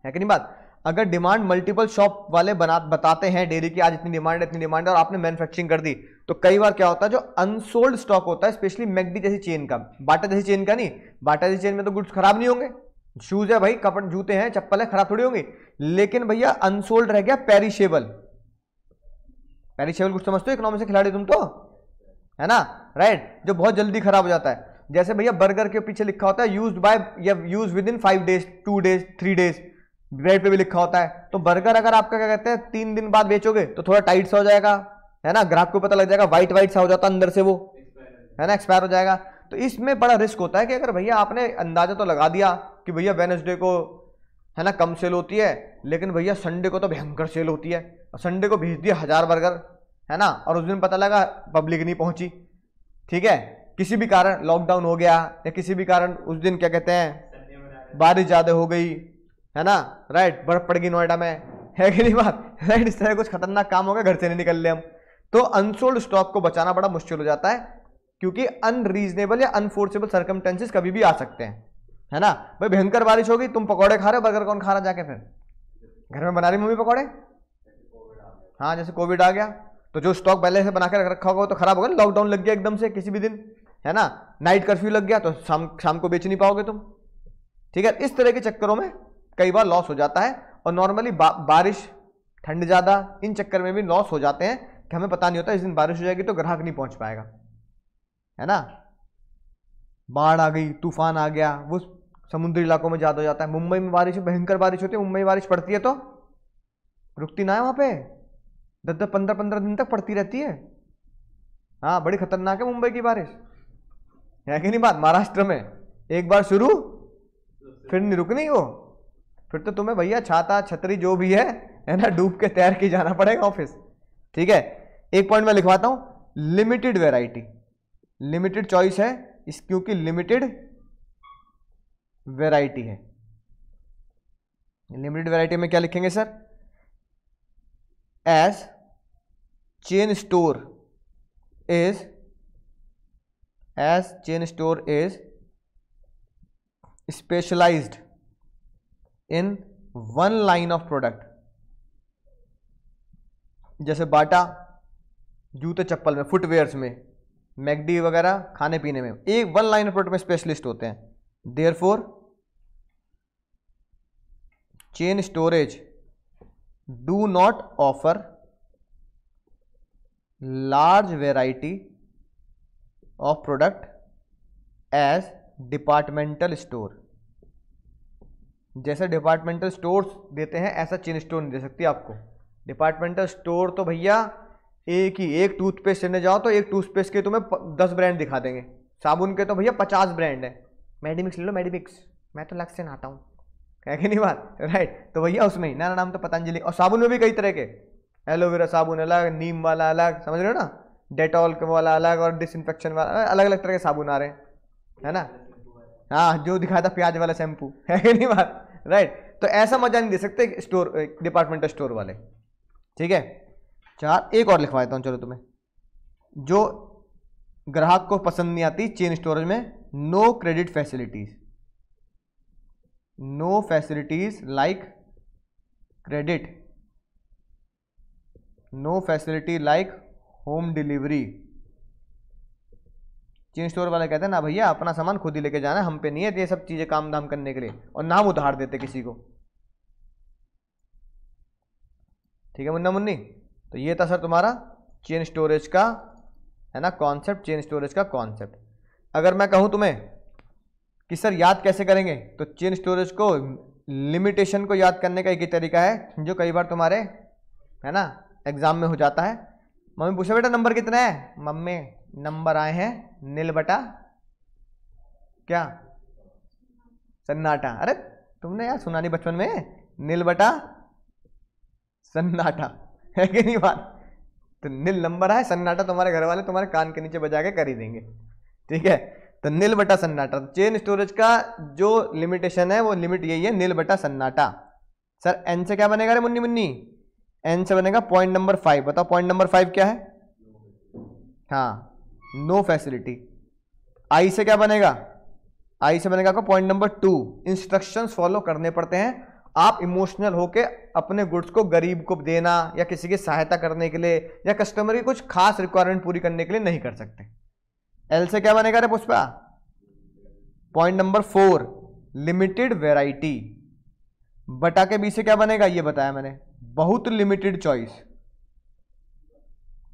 है कि नहीं बात अगर डिमांड मल्टीपल शॉप वाले बना बताते हैं डेली की आज इतनी डिमांड है इतनी डिमांड है और आपने मैन्युफैक्चरिंग कर दी तो कई बार क्या होता है जो अनसोल्ड स्टॉक होता है स्पेशली मैगडी जैसी चेन का बाटा जैसी चेन का नहीं बाटा जैसी चेन में तो गुड्स खराब नहीं होंगे शूज है भाई कपड़ जूते हैं चप्पल है खराब थोड़ी होंगी लेकिन भैया अनसोल्ड रह गया पेरिशेबल पेरिशेबल कुछ समझते हो इकोनॉमी से खिलाड़ी तुम तो है ना राइट जो बहुत जल्दी खराब हो जाता है जैसे भैया बर्गर के पीछे लिखा होता है यूज बाय या use within five days two days three days bread पे भी लिखा होता है तो बर्गर अगर आपका क्या कहते हैं तीन दिन बाद बेचोगे तो थोड़ा टाइट सा हो जाएगा है ना ग्राहक को पता लग जाएगा वाइट वाइट सा हो जाता अंदर से वो है ना एक्सपायर हो जाएगा तो इसमें बड़ा रिस्क होता है कि अगर भैया आपने अंदाजा तो लगा दिया कि भैया वेनसडे को है ना कम सेल होती है लेकिन भैया संडे को तो भयंकर सेल होती है संडे को भेज दिया हज़ार बर्गर है ना और उस दिन पता लगा पब्लिक नहीं पहुंची ठीक है किसी भी कारण लॉकडाउन हो गया या किसी भी कारण उस दिन क्या कहते हैं बारिश ज़्यादा हो गई है ना राइट बर्फ पड़ गई नोएडा में है कि नहीं बात राइट इस तरह कुछ खतरनाक काम हो गया घर से नहीं निकल ले हम तो अनसोल्ड स्टॉक को बचाना बड़ा मुश्किल हो जाता है क्योंकि अनरीजनेबल या अनफोर्सेबल सर्कमटेंसेज कभी भी आ सकते हैं है ना भाई भयंकर बारिश होगी तुम पकौड़े खा रहे हो बर्गर कौन खा रहा जाके फिर घर में बना रही मम्मी पकौड़े हाँ जैसे कोविड आ गया तो जो स्टॉक पहले से बना के रखा होगा तो खराब होगा लॉकडाउन लग गया एकदम से किसी भी दिन है ना नाइट कर्फ्यू लग गया तो शाम शाम को बेच नहीं पाओगे तुम ठीक है इस तरह के चक्करों में कई बार लॉस हो जाता है और नॉर्मली बा, बारिश ठंड ज़्यादा इन चक्कर में भी लॉस हो जाते हैं कि हमें पता नहीं होता इस दिन बारिश हो जाएगी तो ग्राहक नहीं पहुंच पाएगा है ना बाढ़ आ गई तूफान आ गया वो समुद्री इलाकों में ज़्यादा हो जाता है मुंबई में बारिश भयंकर बारिश होती है मुंबई बारिश पड़ती है तो रुकती ना है वहाँ पर दस दस पंद्रह पंद्रह दिन तक पड़ती रहती है हाँ बड़ी खतरनाक है मुंबई की बारिश है कि नहीं बात महाराष्ट्र में एक बार शुरू फिर नहीं रुकनी वो फिर तो तुम्हें भैया छाता छतरी जो भी है है ना डूब के तैर के जाना पड़ेगा ऑफिस ठीक है एक पॉइंट मैं लिखवाता हूँ लिमिटेड वेराइटी लिमिटेड चॉइस है इस क्योंकि लिमिटेड वेराइटी है लिमिटेड वेराइटी में क्या लिखेंगे sir as chain store is as chain store is specialized in one line of product जैसे बाटा जूते चप्पल में फुटवेयर्स में मैगडी वगैरह खाने पीने में एक वन लाइन ऑफ प्रोडक्ट में स्पेशलिस्ट होते हैं therefore chain storage do not offer large variety of product as departmental store जैसे डिपार्टमेंटल स्टोर देते हैं ऐसा चेन स्टोर नहीं दे सकती आपको डिपार्टमेंटल स्टोर तो भैया एक ही एक टूथपेस्ट लेने जाओ तो एक टूथपेस्ट के तुम्हें दस ब्रांड दिखा देंगे साबुन के तो भैया पचास ब्रांड है मेडिमिक्स ले लो मेडीमिक्स मैं तो लक्ष्य नहाता हूँ कह के नहीं बात राइट तो भैया उसमें ही ना नाम तो पतंजलि और साबुन में भी कई तरह के एलोवेरा साबुन अलग नीम वाला अलग समझ रहे हो ना डेटॉल वाला अलग और डिसइनफेक्शन वाला अलग अलग तरह के साबुन आ रहे हैं है ना हाँ जो दिखाया था प्याज वाला शैम्पू है कि नहीं बात राइट तो ऐसा मजा नहीं दे सकते स्टोर डिपार्टमेंटल स्टोर वाले ठीक है चार एक और लिखवा देता हूँ चलो तुम्हें जो ग्राहक को पसंद नहीं आती चेन स्टोरेज में no credit facilities no facilities like credit no facility like home delivery chain store वाले कहते हैं ना भैया अपना सामान खुद ही लेके जाना है हम पे नहीं है ये सब चीज़ें काम धाम करने के लिए और नाम उधार देते किसी को ठीक है मुन्ना मुन्नी तो ये था सर तुम्हारा चेन स्टोरेज का है ना कॉन्सेप्ट चेन स्टोरेज का कॉन्सेप्ट अगर मैं कहूँ तुम्हें कि सर याद कैसे करेंगे तो चेन स्टोरेज को लिमिटेशन को याद करने का एक ही तरीका है जो कई बार तुम्हारे है ना एग्जाम में हो जाता है मम्मी पूछा बेटा नंबर कितना है मम्मी नंबर आए हैं नील बटा क्या सन्नाटा अरे तुमने यार सुना नहीं बचपन में नील बटा सन्नाटा है कि नहीं बात तो नील नंबर आए सन्नाटा तुम्हारे घर वाले तुम्हारे कान के नीचे बजा के कर ही देंगे ठीक है तो नील बटा सन्नाटा तो चेन स्टोरेज का जो लिमिटेशन है वो लिमिट यही है नील बटा सन्नाटा सर एन से क्या बनेगा रे मुन्नी मुन्नी एन से बनेगा पॉइंट नंबर फाइव बताओ पॉइंट नंबर फाइव क्या है हाँ नो फैसिलिटी आई से क्या बनेगा आई से बनेगा आपका point number two instructions follow करने पड़ते हैं आप इमोशनल होके अपने गुड्स को गरीब को देना या किसी की सहायता करने के लिए या कस्टमर की कुछ खास रिक्वायरमेंट पूरी करने के लिए नहीं कर सकते एल से क्या बनेगा रे Pushpa point number four limited variety बटा के बी से क्या बनेगा ये बताया मैंने बहुत लिमिटेड चॉइस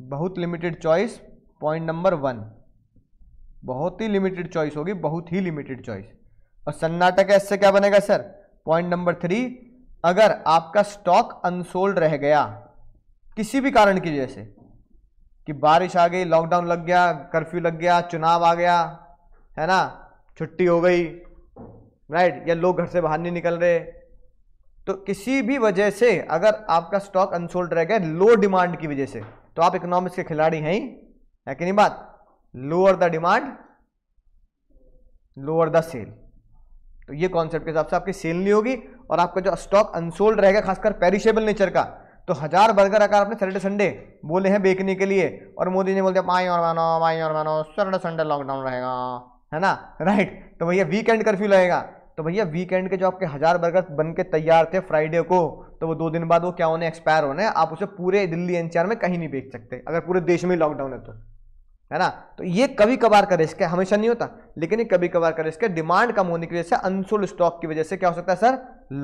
बहुत limited choice point number one बहुत ही लिमिटेड चॉइस होगी बहुत ही लिमिटेड चॉइस और सन्नाटा का इससे क्या बनेगा सर पॉइंट नंबर थ्री अगर आपका स्टॉक अनसोल्ड रह गया किसी भी कारण की वजह से कि बारिश आ गई लॉकडाउन लग गया कर्फ्यू लग गया चुनाव आ गया है ना छुट्टी हो गई राइट या लोग घर से बाहर नहीं निकल रहे तो किसी भी वजह से अगर आपका स्टॉक अनसोल्ड रह गया लो डिमांड की वजह से तो आप इकोनॉमिक्स के खिलाड़ी हैं है कि नहीं बात lower the demand lower the sale तो ये कॉन्सेप्ट के हिसाब से आपकी सेल नहीं होगी और आपका जो स्टॉक अनसोल्ड रहेगा खासकर पेरिशेबल नेचर का तो हजार बर्गर आकार आपने सैटरडे संडे बोले हैं बेचने के लिए और मोदी ने बोलते माई और मानो माई और मानो सैटरडे संडे लॉकडाउन रहेगा है ना राइट तो भैया वीकेंड कर्फ्यू लगेगा तो भैया वीकेंड के जो आपके हज़ार बर्गर बन के तैयार थे फ्राइडे को तो वो दो दिन बाद वो क्या होने एक्सपायर होने आप उसे पूरे दिल्ली एनसीआर में कहीं नहीं बेच सकते अगर पूरे देश में लॉकडाउन है तो है ना तो ये कभी कभार का रिस्क है हमेशा नहीं होता लेकिन ये कभी कभार का रिस्क है डिमांड कम होने की वजह से अनसोल्ड स्टॉक की वजह से क्या हो सकता है सर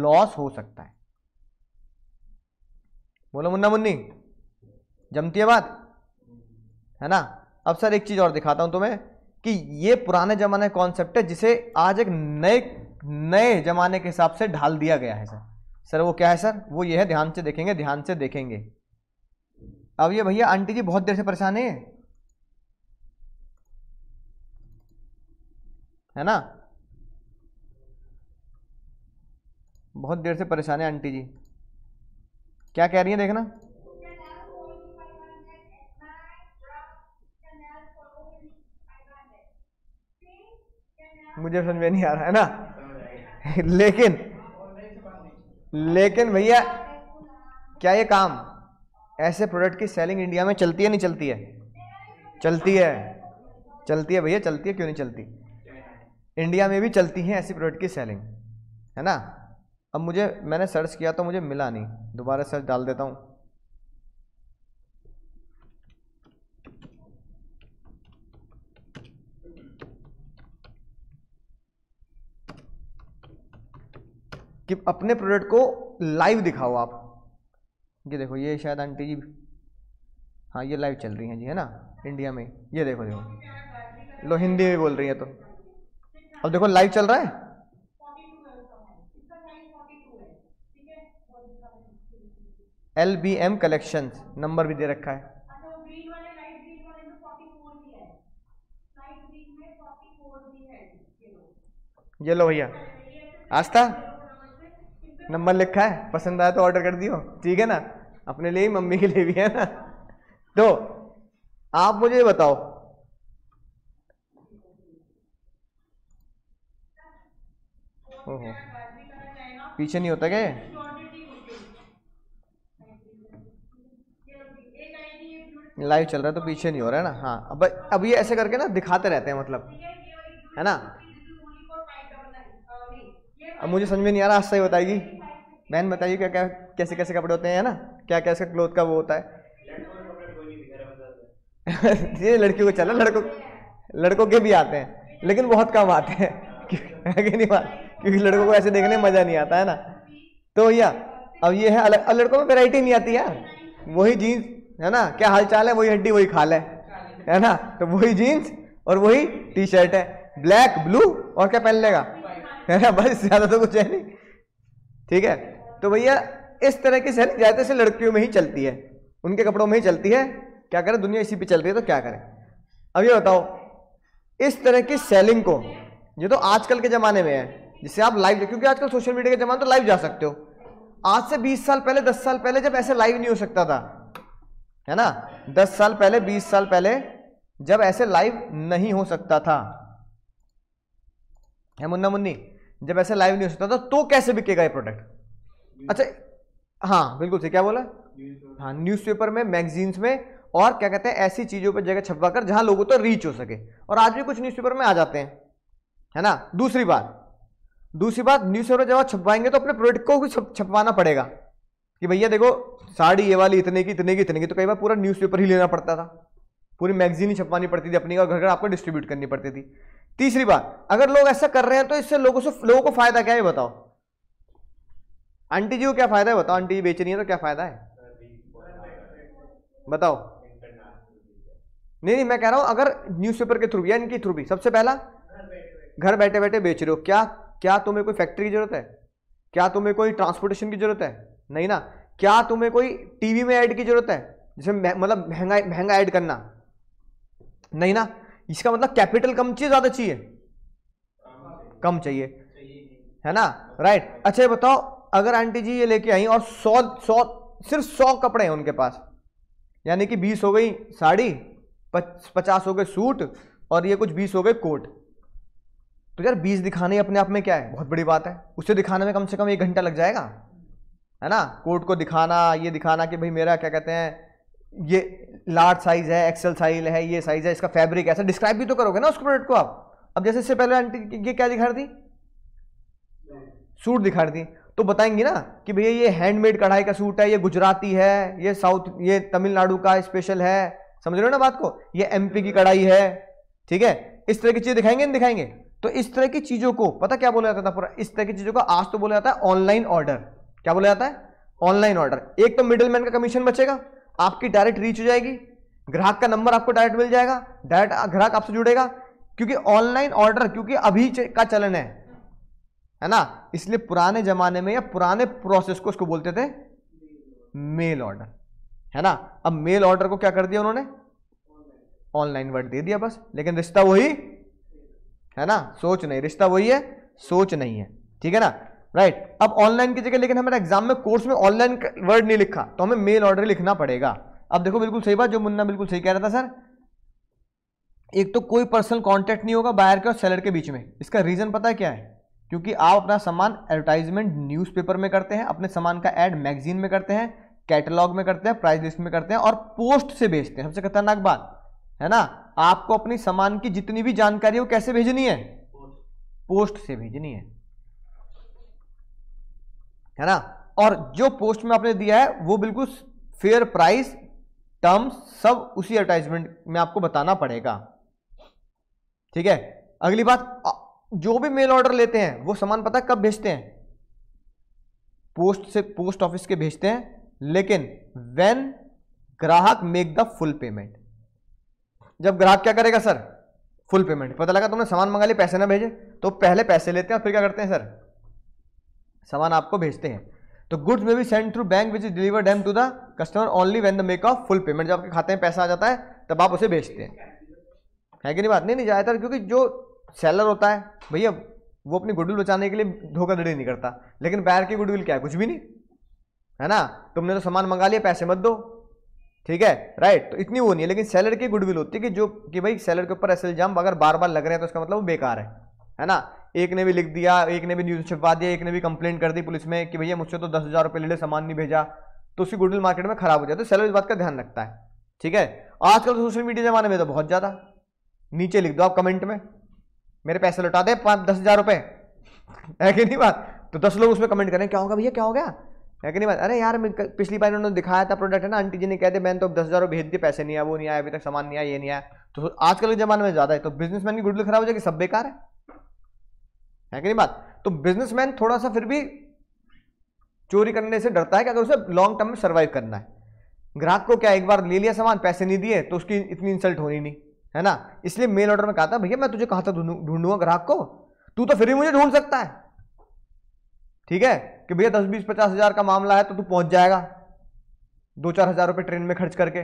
लॉस हो सकता है बोलो मुन्ना मुन्नी जमती है बात है ना अब सर एक चीज और दिखाता हूं तुम्हें कि ये पुराने जमाने का कॉन्सेप्ट है जिसे आज एक नए नए जमाने के हिसाब से ढाल दिया गया है सर सर वो क्या है सर वो ये है ध्यान से देखेंगे ध्यान से देखेंगे अब ये भैया आंटी जी बहुत देर से परेशान है है ना बहुत देर से परेशान है आंटी जी क्या कह रही है देखना मुझे समझ में नहीं आ रहा है ना लेकिन लेकिन भैया क्या ये काम ऐसे प्रोडक्ट की सेलिंग इंडिया में चलती है नहीं चलती है चलती है चलती है भैया चलती है क्यों नहीं चलती इंडिया में भी चलती है ऐसी प्रोडक्ट की सेलिंग है ना अब मुझे मैंने सर्च किया तो मुझे मिला नहीं दोबारा सर्च डाल देता हूँ कि अपने प्रोडक्ट को लाइव दिखाओ आप ये देखो ये शायद आंटी जी हाँ ये लाइव चल रही हैं जी है ना इंडिया में ये देखो देखो लो हिंदी में बोल रही है तो अब देखो लाइव चल रहा है L B M collection number भी दे रखा है ये लो भैया आस्था नंबर लिखा है पसंद आया तो ऑर्डर कर दियो ठीक है ना अपने लिए मम्मी के लिए भी है ना तो आप मुझे बताओ ओहो पीछे नहीं होता क्या लाइव चल रहा है तो पीछे नहीं हो रहा है ना हाँ अब अब ये ऐसे करके ना दिखाते रहते हैं मतलब है ना अब मुझे समझ में नहीं आ रहा आज सही बताएगी बहन बताइए क्या क्या कैसे कैसे कपड़े होते हैं है ना क्या क्या इसका क्लोथ का वो होता है ये लड़की को चला लड़कों लड़कों के भी आते हैं लेकिन बहुत कम आते हैं क्योंकि नहीं बात क्योंकि लड़कों को ऐसे देखने मज़ा नहीं आता है ना तो भैया अब ये है अलग अब लड़कों में वेराइटी नहीं आती यार वही जीन्स है ना क्या हाल चाल है वही हड्डी वही खाल है है ना तो वही जीन्स और वही टी शर्ट है ब्लैक ब्लू और क्या पहन लेगा है ना बस ज़्यादा तो कुछ है नहीं ठीक है तो भैया इस तरह की सहनी ज़्यादा से लड़कियों में ही चलती है उनके कपड़ों में ही चलती है क्या करें दुनिया इसी पे चल रही है तो क्या करें अब ये बताओ इस तरह की सेलिंग को ये तो आजकल के ज़माने में है जिससे आप लाइव क्योंकि आजकल सोशल मीडिया के ज़माने तो लाइव जा सकते हो आज से 20 साल पहले 10 साल पहले जब ऐसे लाइव नहीं हो सकता था है ना 10 साल पहले 20 साल पहले जब ऐसे लाइव नहीं हो सकता था है मुन्ना मुन्नी जब ऐसा लाइव नहीं हो सकता था तो कैसे बिकेगा ये प्रोडक्ट अच्छा हाँ बिल्कुल सही क्या बोला हाँ न्यूज़पेपर में मैगजीन्स में और क्या कहते हैं ऐसी चीज़ों पर जगह छपवा कर जहाँ लोगों तो रीच हो सके और आज भी कुछ न्यूज़पेपर में आ जाते हैं है ना दूसरी बात दूसरी बात न्यूज़पेपर जब आप छपवाएंगे तो अपने प्रोडक्ट को भी छपवाना पड़ेगा कि भैया देखो साड़ी ये वाली इतने की इतने की इतने की तो कई बार पूरा न्यूज़पेपर ही लेना पड़ता था पूरी मैगजीन ही छपवानी पड़ती थी अपनी घर घर आपको डिस्ट्रीब्यूट करनी पड़ती थी तीसरी बात अगर लोग ऐसा कर रहे हैं तो इससे लोगों से लोगों को फायदा क्या है बताओ आंटी जी को क्या फायदा है बताओ आंटी जी बेच रही है तो क्या फायदा है बताओ नहीं नहीं मैं कह रहा हूं अगर न्यूज़पेपर के थ्रू भी या इनके थ्रू भी सबसे पहला घर बैठे बैठे बेच रहे हो क्या क्या तुम्हें कोई फैक्ट्री की जरूरत है क्या तुम्हें कोई ट्रांसपोर्टेशन की जरूरत है नहीं ना क्या तुम्हें कोई टीवी में ऐड की जरूरत है जिसमें मतलब महंगा महंगा ऐड करना नहीं ना इसका मतलब कैपिटल कम चाहिए ज्यादा चाहिए कम चाहिए है ना राइट अच्छा ये बताओ अगर आंटी जी ये लेके आई और सौ सौ सिर्फ सौ कपड़े हैं उनके पास यानी कि बीस हो गई साड़ी पचास हो गए सूट और ये कुछ बीस हो गए कोट तो यार बीस दिखाने अपने आप में क्या है बहुत बड़ी बात है उसे दिखाने में कम से कम एक घंटा लग जाएगा है ना कोट को दिखाना ये दिखाना कि भाई मेरा क्या कहते हैं ये लार्ज साइज है एक्सेल साइज है ये साइज है इसका फैब्रिक ऐसा डिस्क्राइब भी तो करोगे ना उस प्रोडक्ट को आप अब जैसे इससे पहले आंटी ये क्या दिखा दी सूट दिखा दी तो बताएंगे ना कि भैया ये हैंडमेड कढ़ाई का सूट है ये गुजराती है ये साउथ ये तमिलनाडु का स्पेशल है समझ रहे हो ना बात को ये एमपी की कढ़ाई है ठीक है इस तरह की चीज़ दिखाएंगे नहीं दिखाएंगे तो इस तरह की चीज़ों को पता क्या बोला जाता था पूरा इस तरह की चीज़ों को आज तो बोला जाता है ऑनलाइन ऑर्डर क्या बोला जाता है ऑनलाइन ऑर्डर एक तो मिडिल का कमीशन बचेगा आपकी डायरेक्ट रीच हो जाएगी ग्राहक का नंबर आपको डायरेक्ट मिल जाएगा डायरेक्ट ग्राहक आपसे जुड़ेगा क्योंकि ऑनलाइन ऑर्डर क्योंकि अभी का चलन है है ना इसलिए पुराने जमाने में या पुराने प्रोसेस को इसको बोलते थे मेल ऑर्डर है ना अब मेल ऑर्डर को क्या कर दिया उन्होंने ऑनलाइन वर्ड दे दिया बस लेकिन रिश्ता वही है ना सोच नहीं रिश्ता वही है सोच नहीं है ठीक है ना राइट right. अब ऑनलाइन की जगह लेकिन हमारे एग्जाम में कोर्स में ऑनलाइन वर्ड नहीं लिखा तो हमें मेल ऑर्डर लिखना पड़ेगा अब देखो बिल्कुल सही बात जो मुन्ना बिल्कुल सही कह रहा था सर एक तो कोई पर्सनल कांटेक्ट नहीं होगा बायर के और सेलर के बीच में इसका रीजन पता है क्या है क्योंकि आप अपना सामान एडवर्टाइजमेंट न्यूज़पेपर में करते हैं अपने सामान का एड मैगजीन में करते हैं कैटलॉग में करते हैं प्राइस लिस्ट में करते हैं और पोस्ट से भेजते हैं सबसे खतरनाक बात है ना आपको अपनी सामान की जितनी भी जानकारी है वो कैसे भेजनी है पोस्ट से भेजनी है है ना और जो पोस्ट में आपने दिया है वो बिल्कुल फेयर प्राइस टर्म्स सब उसी एडवर्टाइजमेंट में आपको बताना पड़ेगा ठीक है अगली बात जो भी मेल ऑर्डर लेते हैं वो सामान पता कब भेजते हैं पोस्ट से पोस्ट ऑफिस के भेजते हैं लेकिन व्हेन ग्राहक मेक द फुल पेमेंट जब ग्राहक क्या करेगा सर फुल पेमेंट पता लगा तुमने सामान मंगा लिया पैसे ना भेजे तो पहले पैसे लेते हैं और फिर क्या करते हैं सर सामान आपको भेजते हैं तो गुड्स में भी send through bank which is deliver them to the customer only when the make of full payment जब आपके खाते में पैसा आ जाता है तब आप उसे भेजते हैं है कि नहीं बात नहीं नहीं ज़्यादातर क्योंकि जो सेलर होता है भैया वो अपनी गुडविल बचाने के लिए धोखाधड़ी नहीं करता लेकिन बैर की गुडविल क्या है कुछ भी नहीं है ना तुमने तो सामान मंगा लिया पैसे मत दो ठीक है राइट तो इतनी वो नहीं है लेकिन सैलर की गुडविल होती है कि जो कि भाई सैलर के ऊपर ऐसे इल्जाम अगर बार बार लग रहे हैं तो उसका मतलब वो बेकार है है ना एक ने भी लिख दिया एक ने भी न्यूज़ छिपा दिया एक ने भी कंप्लेंट कर दी पुलिस में कि भैया मुझसे तो दस हज़ार रुपये ले ले सामान नहीं भेजा तो उसी गुडविल मार्केट में खराब हो जाए तो सेलर इस बात का ध्यान रखता है ठीक है आजकल सोशल तो मीडिया जमाने में तो बहुत ज़्यादा नीचे लिख दो आप कमेंट में मेरे पैसे लौटा दे पाँच दस हज़ार रुपये है कि नहीं बात तो दस लोग उसमें कमेंट करें क्या होगा भैया क्या हो गया है कि नहीं बात अरे यार पिछली बार उन्होंने दिखाया था प्रोडक्ट है ना आंटी जी ने कहते मैंने तो दस हज़ार रुपये भेज दिए पैसे नहीं आया वो नहीं आया अभी तक सामान नहीं आया ये नहीं आया तो आजकल के ज़माने में ज़्यादा है तो बिजनेसमैन की गुडविल खराब हो जाएगी सब बेकार है है कि नहीं बात तो बिजनेसमैन थोड़ा सा फिर भी चोरी करने से डरता है कि अगर उसे लॉन्ग टर्म में सर्वाइव करना है ग्राहक को क्या एक बार ले लिया सामान पैसे नहीं दिए तो उसकी इतनी इंसल्ट होनी नहीं है ना इसलिए मेल ऑर्डर में कहा था भैया मैं तुझे कहा था ढूंढूंगा ग्राहक को तू तो फिर भी मुझे ढूंढ सकता है ठीक है कि भैया दस बीस पचास हजार का मामला है तो तू पहुंच जाएगा दो चार हजार रुपये ट्रेन में खर्च करके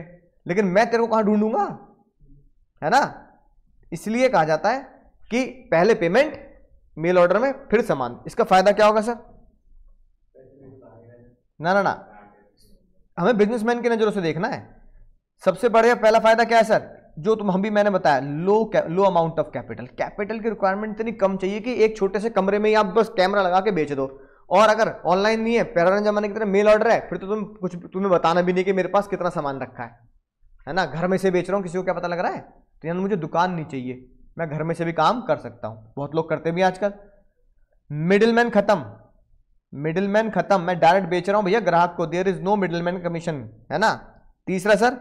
लेकिन मैं तेरे को कहाँ ढूंढूंगा है ना इसलिए कहा जाता है कि पहले पेमेंट मेल ऑर्डर में फिर समान इसका फायदा क्या होगा सर ना ना ना हमें बिजनेसमैन की नज़रों से देखना है सबसे बढ़िया पहला फायदा क्या है सर जो तुम हम भी मैंने बताया low low amount of capital capital की रिक्वायरमेंट इतनी कम चाहिए कि एक छोटे से कमरे में ही आप बस कैमरा लगा के बेच दो और अगर ऑनलाइन नहीं है पैरान जमाने की तरह मेल ऑर्डर है फिर तो तुम कुछ तुम्हें बताना भी नहीं कि मेरे पास कितना सामान रखा है है ना घर में से बेच रहा हूँ किसी को क्या पता लग रहा है तो यानी मुझे दुकान नहीं चाहिए मैं घर में से भी काम कर सकता हूं बहुत लोग करते भी आजकल मिडिल मैन खत्म मिडिल मैन खत्म मैं डायरेक्ट बेच रहा हूं भैया ग्राहक को there is no middle man commission है ना तीसरा सर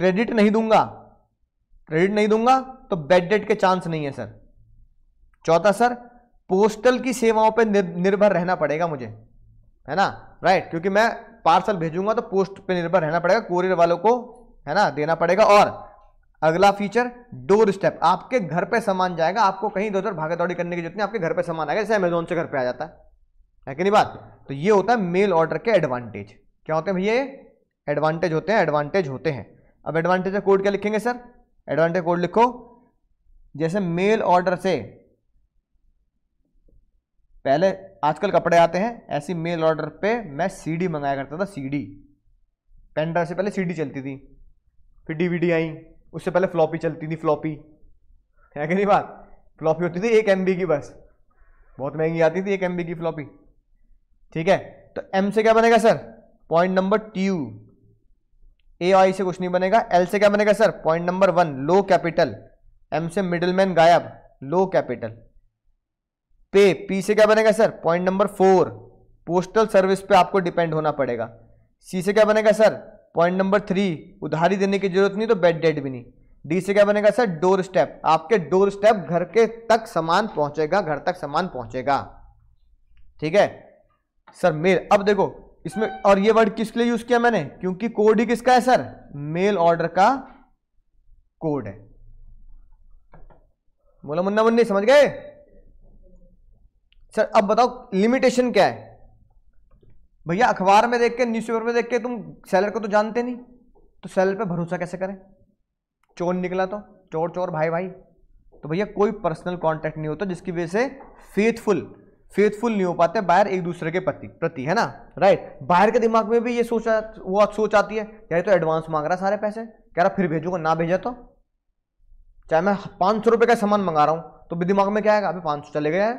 क्रेडिट नहीं दूंगा क्रेडिट नहीं दूंगा तो बेड डेट के चांस नहीं है सर चौथा सर पोस्टल की सेवाओं पर निर्भर रहना पड़ेगा मुझे है ना राइट क्योंकि मैं पार्सल भेजूंगा तो पोस्ट पे निर्भर रहना पड़ेगा कोरियर वालों को है ना देना पड़ेगा और अगला फीचर डोर स्टेप आपके घर पे सामान जाएगा आपको कहीं इधर तो उधर भागा दौड़ी करने की जरूरत नहीं आपके घर पे सामान आएगा जैसे अमेजोन से घर पे आ जाता है है कि नहीं बात तो ये होता है मेल ऑर्डर के एडवांटेज क्या होते हैं भैया एडवांटेज होते हैं एडवांटेज होते हैं अब एडवांटेज कोड क्या लिखेंगे सर एडवांटेज कोड लिखो जैसे मेल ऑर्डर से पहले आजकल कपड़े आते हैं ऐसी मेल ऑर्डर पे मैं सीडी मंगाया करता था सीडी पेन ड्राइव से पहले सीडी चलती थी फिर डीवीडी आई उससे पहले फ्लॉपी चलती थी फ्लॉपी है कि नहीं बात फ्लॉपी होती थी एक एम की बस बहुत महंगी आती थी एक एम की फ्लॉपी ठीक है तो एम से क्या बनेगा sir point number two A I से कुछ नहीं बनेगा एल से क्या बनेगा sir point number one low capital M से मिडिलमैन गायब लो कैपिटल पे पी से क्या बनेगा sir point number four postal service पे आपको डिपेंड होना पड़ेगा सी से क्या बनेगा सर पॉइंट नंबर थ्री उधारी देने की जरूरत नहीं तो बेड डेट भी नहीं डी से क्या बनेगा सर डोर स्टेप आपके डोर स्टेप घर के तक सामान पहुंचेगा घर तक सामान पहुंचेगा ठीक है सर मेल अब देखो इसमें और ये वर्ड किसके लिए यूज किया मैंने क्योंकि कोड ही किसका है सर मेल ऑर्डर का कोड है बोला मुन्ना मुन्नी समझ गए सर अब बताओ लिमिटेशन क्या है भैया अखबार में देख के न्यूज़पेपर में देख के तुम सेलर को तो जानते नहीं तो सेलर पे भरोसा कैसे करें चोर निकला तो चोर चोर भाई भाई तो भैया कोई पर्सनल कांटेक्ट नहीं होता जिसकी वजह से फेथफुल फेथफुल नहीं हो पाते बाहर एक दूसरे के प्रति प्रति है ना राइट बाहर के दिमाग में भी ये सोचा वो सोच आती है यार तो एडवांस मांग रहा सारे पैसे कह रहा फिर भेजूंगा ना भेजा तो चाहे मैं पाँच सौ रुपये का सामान मंगा रहा हूँ तो भी दिमाग में क्या आएगा अभी पाँच सौ चले गए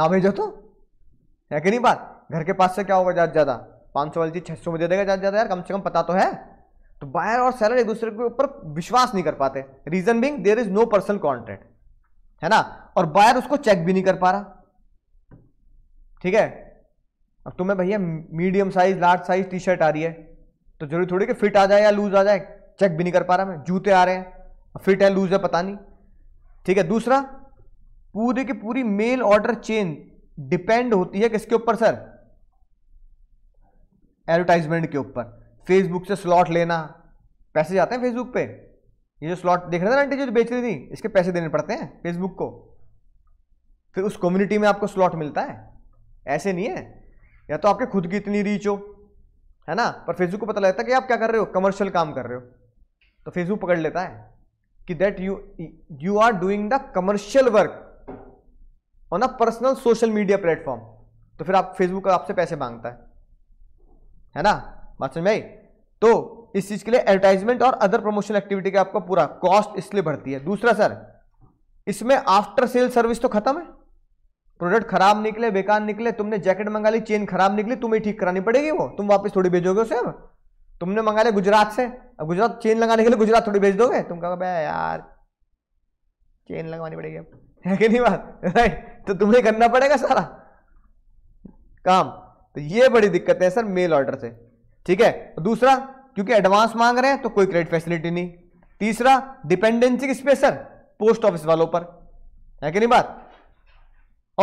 ना भेजा तो है कि नहीं बात घर के पास से क्या होगा ज़्यादा ज़्यादा पाँच सौ वाली चीज़ छः सौ में दे देगा ज़्यादा ज़्यादा यार कम से कम पता तो है तो बायर और सेलर एक दूसरे के ऊपर विश्वास नहीं कर पाते reason being there is no personal contract है ना और बायर उसको चेक भी नहीं कर पा रहा ठीक है अब तुम्हें भैया medium size large size T shirt आ रही है तो जरूरी थोड़ी कि फिट आ जाए या लूज आ जाए चेक भी नहीं कर पा रहा मैं जूते आ रहे हैं फिट है लूज है पता नहीं ठीक है दूसरा पूरी की पूरी मेल ऑर्डर चेन डिपेंड होती है किसके ऊपर सर एडवर्टाइजमेंट के ऊपर फेसबुक से स्लॉट लेना पैसे जाते हैं फेसबुक पे ये जो स्लॉट देख रहे थे ना आंटी जो बेच रही थी इसके पैसे देने पड़ते हैं फेसबुक को फिर उस कम्युनिटी में आपको स्लॉट मिलता है ऐसे नहीं है या तो आपके खुद की इतनी रीच हो है ना पर फेसबुक को पता लगता है कि आप क्या कर रहे हो कमर्शियल काम कर रहे हो तो फेसबुक पकड़ लेता है कि that you you are doing the commercial work on a personal social media platform तो फिर आप फेसबुक आपसे पैसे मांगता है है ना बात समझ में आई तो इस चीज के लिए एडवर्टाइजमेंट और अदर प्रमोशनल एक्टिविटी का आपका पूरा कॉस्ट इसलिए बढ़ती है दूसरा सर इसमें आफ्टर सेल सर्विस तो खत्म है प्रोडक्ट खराब निकले बेकार निकले तुमने जैकेट मंगा ली चेन खराब निकली तुम्हें ठीक करानी पड़ेगी वो तुम वापस थोड़ी भेजोगे उसे अब तुमने मंगा लिया गुजरात से अब गुजरात चेन लगाने के लिए गुजरात थोड़ी भेज दोगे तुम कहो भाई यार चेन लगवानी पड़ेगी अब है कि नहीं बात राइट तो तुम्हें करना पड़ेगा सारा काम तो ये बड़ी दिक्कत है सर मेल ऑर्डर से ठीक है तो दूसरा क्योंकि एडवांस मांग रहे हैं तो कोई क्रेडिट फैसिलिटी नहीं तीसरा डिपेंडेंसी किस पे सर पोस्ट ऑफिस वालों पर है कि नहीं बात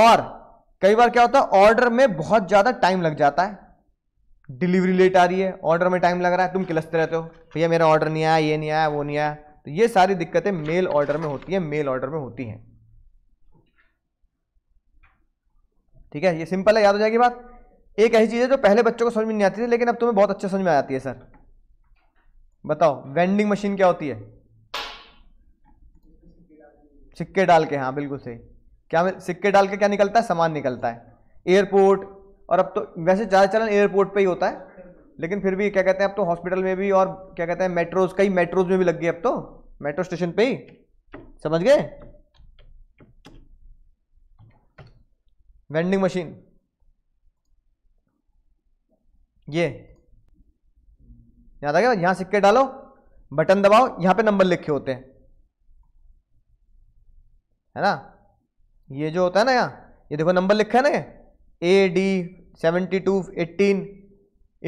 और कई बार क्या होता है ऑर्डर में बहुत ज़्यादा टाइम लग जाता है डिलीवरी लेट आ रही है ऑर्डर में टाइम लग रहा है तुम किलसते रहते हो भैया मेरा ऑर्डर नहीं आया ये नहीं आया वो नहीं आया तो ये सारी दिक्कतें मेल ऑर्डर में होती हैं मेल ऑर्डर में होती हैं ठीक है ये सिंपल है याद हो जाएगी बात एक ऐसी चीज़ है जो पहले बच्चों को समझ में नहीं आती थी लेकिन अब तुम्हें बहुत अच्छे समझ में आ जाती है सर बताओ वेंडिंग मशीन क्या होती है सिक्के डाल के हाँ बिल्कुल सही क्या सिक्के डाल के क्या निकलता है सामान निकलता है एयरपोर्ट और अब तो वैसे ज़्यादा चलन एयरपोर्ट पर ही होता है लेकिन फिर भी क्या कहते हैं अब तो हॉस्पिटल में भी और क्या कहते हैं मेट्रोज कई मेट्रोज में भी लग गई अब तो मेट्रो स्टेशन पे ही समझ गए वेंडिंग मशीन ये याद आ गया यहाँ सिक्के डालो बटन दबाओ यहाँ पे नंबर लिखे होते हैं है ना ये जो होता है ना यहाँ ये देखो नंबर लिखा है ना ये A D seventy two eighteen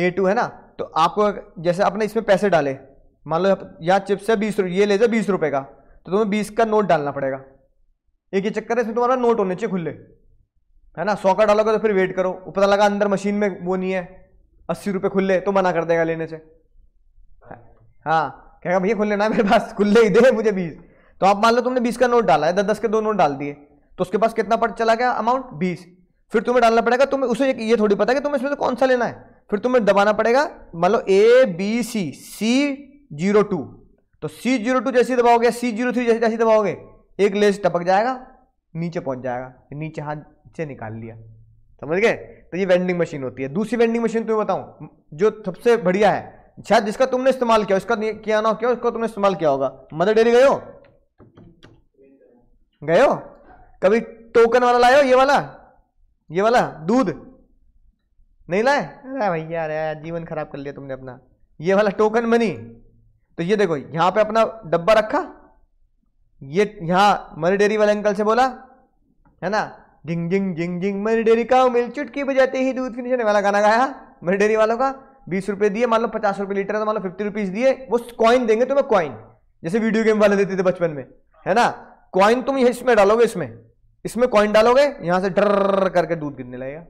A two है ना तो आपको जैसे आपने इसमें पैसे डाले मान लो यहाँ चिप्स है बीस रुपये ये ले जाए बीस रुपये का तो तुम्हें बीस का नोट डालना पड़ेगा एक ही चक्कर है इसमें तुम्हारा नोट होने चाहिए खुले है ना सौ का डालोगे तो फिर वेट करो पता लगा अंदर मशीन में वो नहीं है अस्सी रुपये खुले तो मना कर देगा लेने से हाँ कहेगा भैया खुल लेना है मेरे पास खुले ही दे मुझे बीस तो आप मान लो तुमने बीस का नोट डाला है दस दस के दो नोट डाल दिए तो उसके पास कितना पट चला गया अमाउंट बीस फिर तुम्हें डालना पड़ेगा तुम्हें उसे ये थोड़ी पता है कि तुम्हें इसमें से कौन सा लेना है फिर तुम्हें दबाना पड़ेगा मान लो A B C C zero two तो सी जीरो टू जैसे दबाओगे सी जीरो थ्री जैसे जैसे दबाओगे एक लेस टपक जाएगा नीचे पहुंच जाएगा नीचे हाथ से निकाल लिया समझ गए तो ये वेंडिंग मशीन होती है दूसरी वेंडिंग मशीन तुम्हें बताऊं जो सबसे बढ़िया है शायद जिसका तुमने इस्तेमाल किया उसका किया ना क्या उसका तुमने इस्तेमाल किया होगा मदर डेयरी गए हो गए हो कभी टोकन वाला लाए हो ये वाला ये वाला दूध नहीं लाए अरे भैया अरे जीवन खराब कर लिया तुमने अपना ये वाला टोकन मनी तो ये देखो यहाँ पे अपना डब्बा रखा ये यहाँ मरी डेयरी वाले अंकल से बोला है ना जिंग जिंग जिंग जिंग मेरी डेरी का मिल चुटकी बजाते ही दूध की वाला गाना गाया मेरी डेरी वालों का बीस रुपये दिए मान लो पचास रुपये लीटर तो मान लो फिफ्टी रुपीज़ दिए वो कॉइन देंगे तुम्हें कॉइन जैसे वीडियो गेम वाले देते थे बचपन में है ना कॉइन तुम इसमें डालोगे इसमें इसमें कॉइन डालोगे यहाँ से डर करके दूध गिरने लगेगा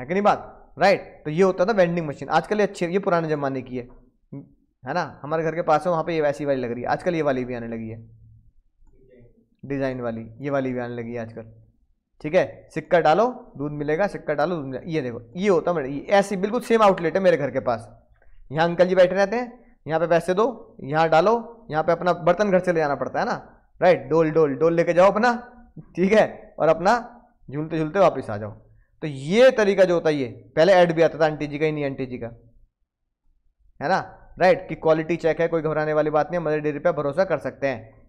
है कि नहीं बात राइट तो ये होता था वेंडिंग मशीन आजकल ये अच्छी ये पुराने ज़माने की है है ना हमारे घर के पास है वहाँ पे ये वैसी वाली लग रही है आजकल ये वाली भी आने लगी है डिज़ाइन वाली ये वाली भी आने लगी आजकल ठीक है सिक्का डालो दूध मिलेगा सिक्का डालो दूध मिलेगा ये देखो ये होता मेरे ऐसी बिल्कुल सेम आउटलेट है मेरे घर के पास यहाँ अंकल जी बैठे रहते हैं यहाँ पे पैसे दो यहाँ डालो यहाँ पे अपना बर्तन घर से ले जाना पड़ता है ना राइट डोल डोल डोल लेके जाओ अपना ठीक है और अपना झूलते झूलते वापस आ जाओ तो ये तरीका जो होता है ये पहले ऐड भी आता था आंटी जी का ही नहीं आंटी जी का है ना राइट कि क्वालिटी चेक है कोई घबराने वाली बात नहीं मदर डेयरी पर भरोसा कर सकते हैं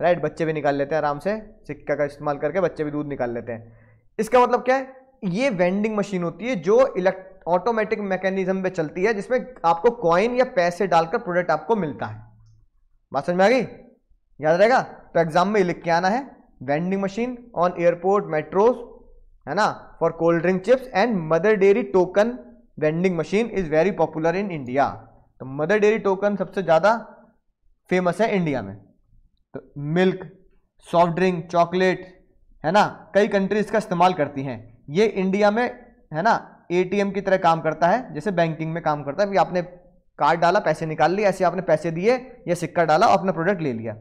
राइट बच्चे भी निकाल लेते हैं आराम से सिक्का का इस्तेमाल करके बच्चे भी दूध निकाल लेते हैं इसका मतलब क्या है ये वेंडिंग मशीन होती है जो इलेक्ट ऑटोमेटिक मैकेनिज्म पे चलती है जिसमें आपको कॉइन या पैसे डालकर प्रोडक्ट आपको मिलता है बात समझ में आ गई याद रहेगा तो एग्जाम में लिख के आना है vending machine on airport metros है ना for cold drink chips and Mother Dairy token vending machine is very popular in India तो मदर डेयरी टोकन सबसे ज़्यादा फेमस है इंडिया में तो मिल्क सॉफ्ट ड्रिंक चॉकलेट है ना कई कंट्रीज का इस्तेमाल करती हैं ये इंडिया में है ना एटीएम की तरह काम करता है जैसे बैंकिंग में काम करता है आपने कार्ड डाला पैसे निकाल लिए ऐसे आपने पैसे दिए या सिक्का डाला और अपना प्रोडक्ट ले लिया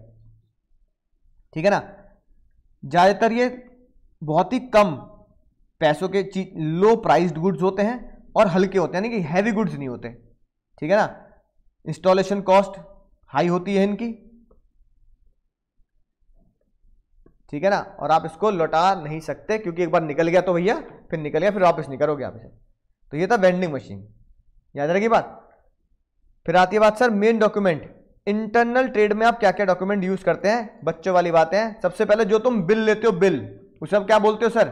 ठीक है ना ज़्यादातर ये बहुत ही कम पैसों के चीज लो प्राइज गुड्स होते हैं और हल्के होते हैं यानी कि हैवी गुड्स नहीं होते ठीक है ना इंस्टॉलेशन कॉस्ट हाई होती है इनकी ठीक है ना और आप इसको लौटा नहीं सकते क्योंकि एक बार निकल गया तो भैया फिर निकल गया फिर वापस नहीं करोगे आप इसे तो ये था वेंडिंग मशीन याद रहेगी बात फिर आती है बात sir main document internal trade में आप क्या क्या डॉक्यूमेंट यूज करते हैं बच्चों वाली बातें हैं सबसे पहले जो तुम बिल लेते हो बिल उसे आप क्या बोलते हो sir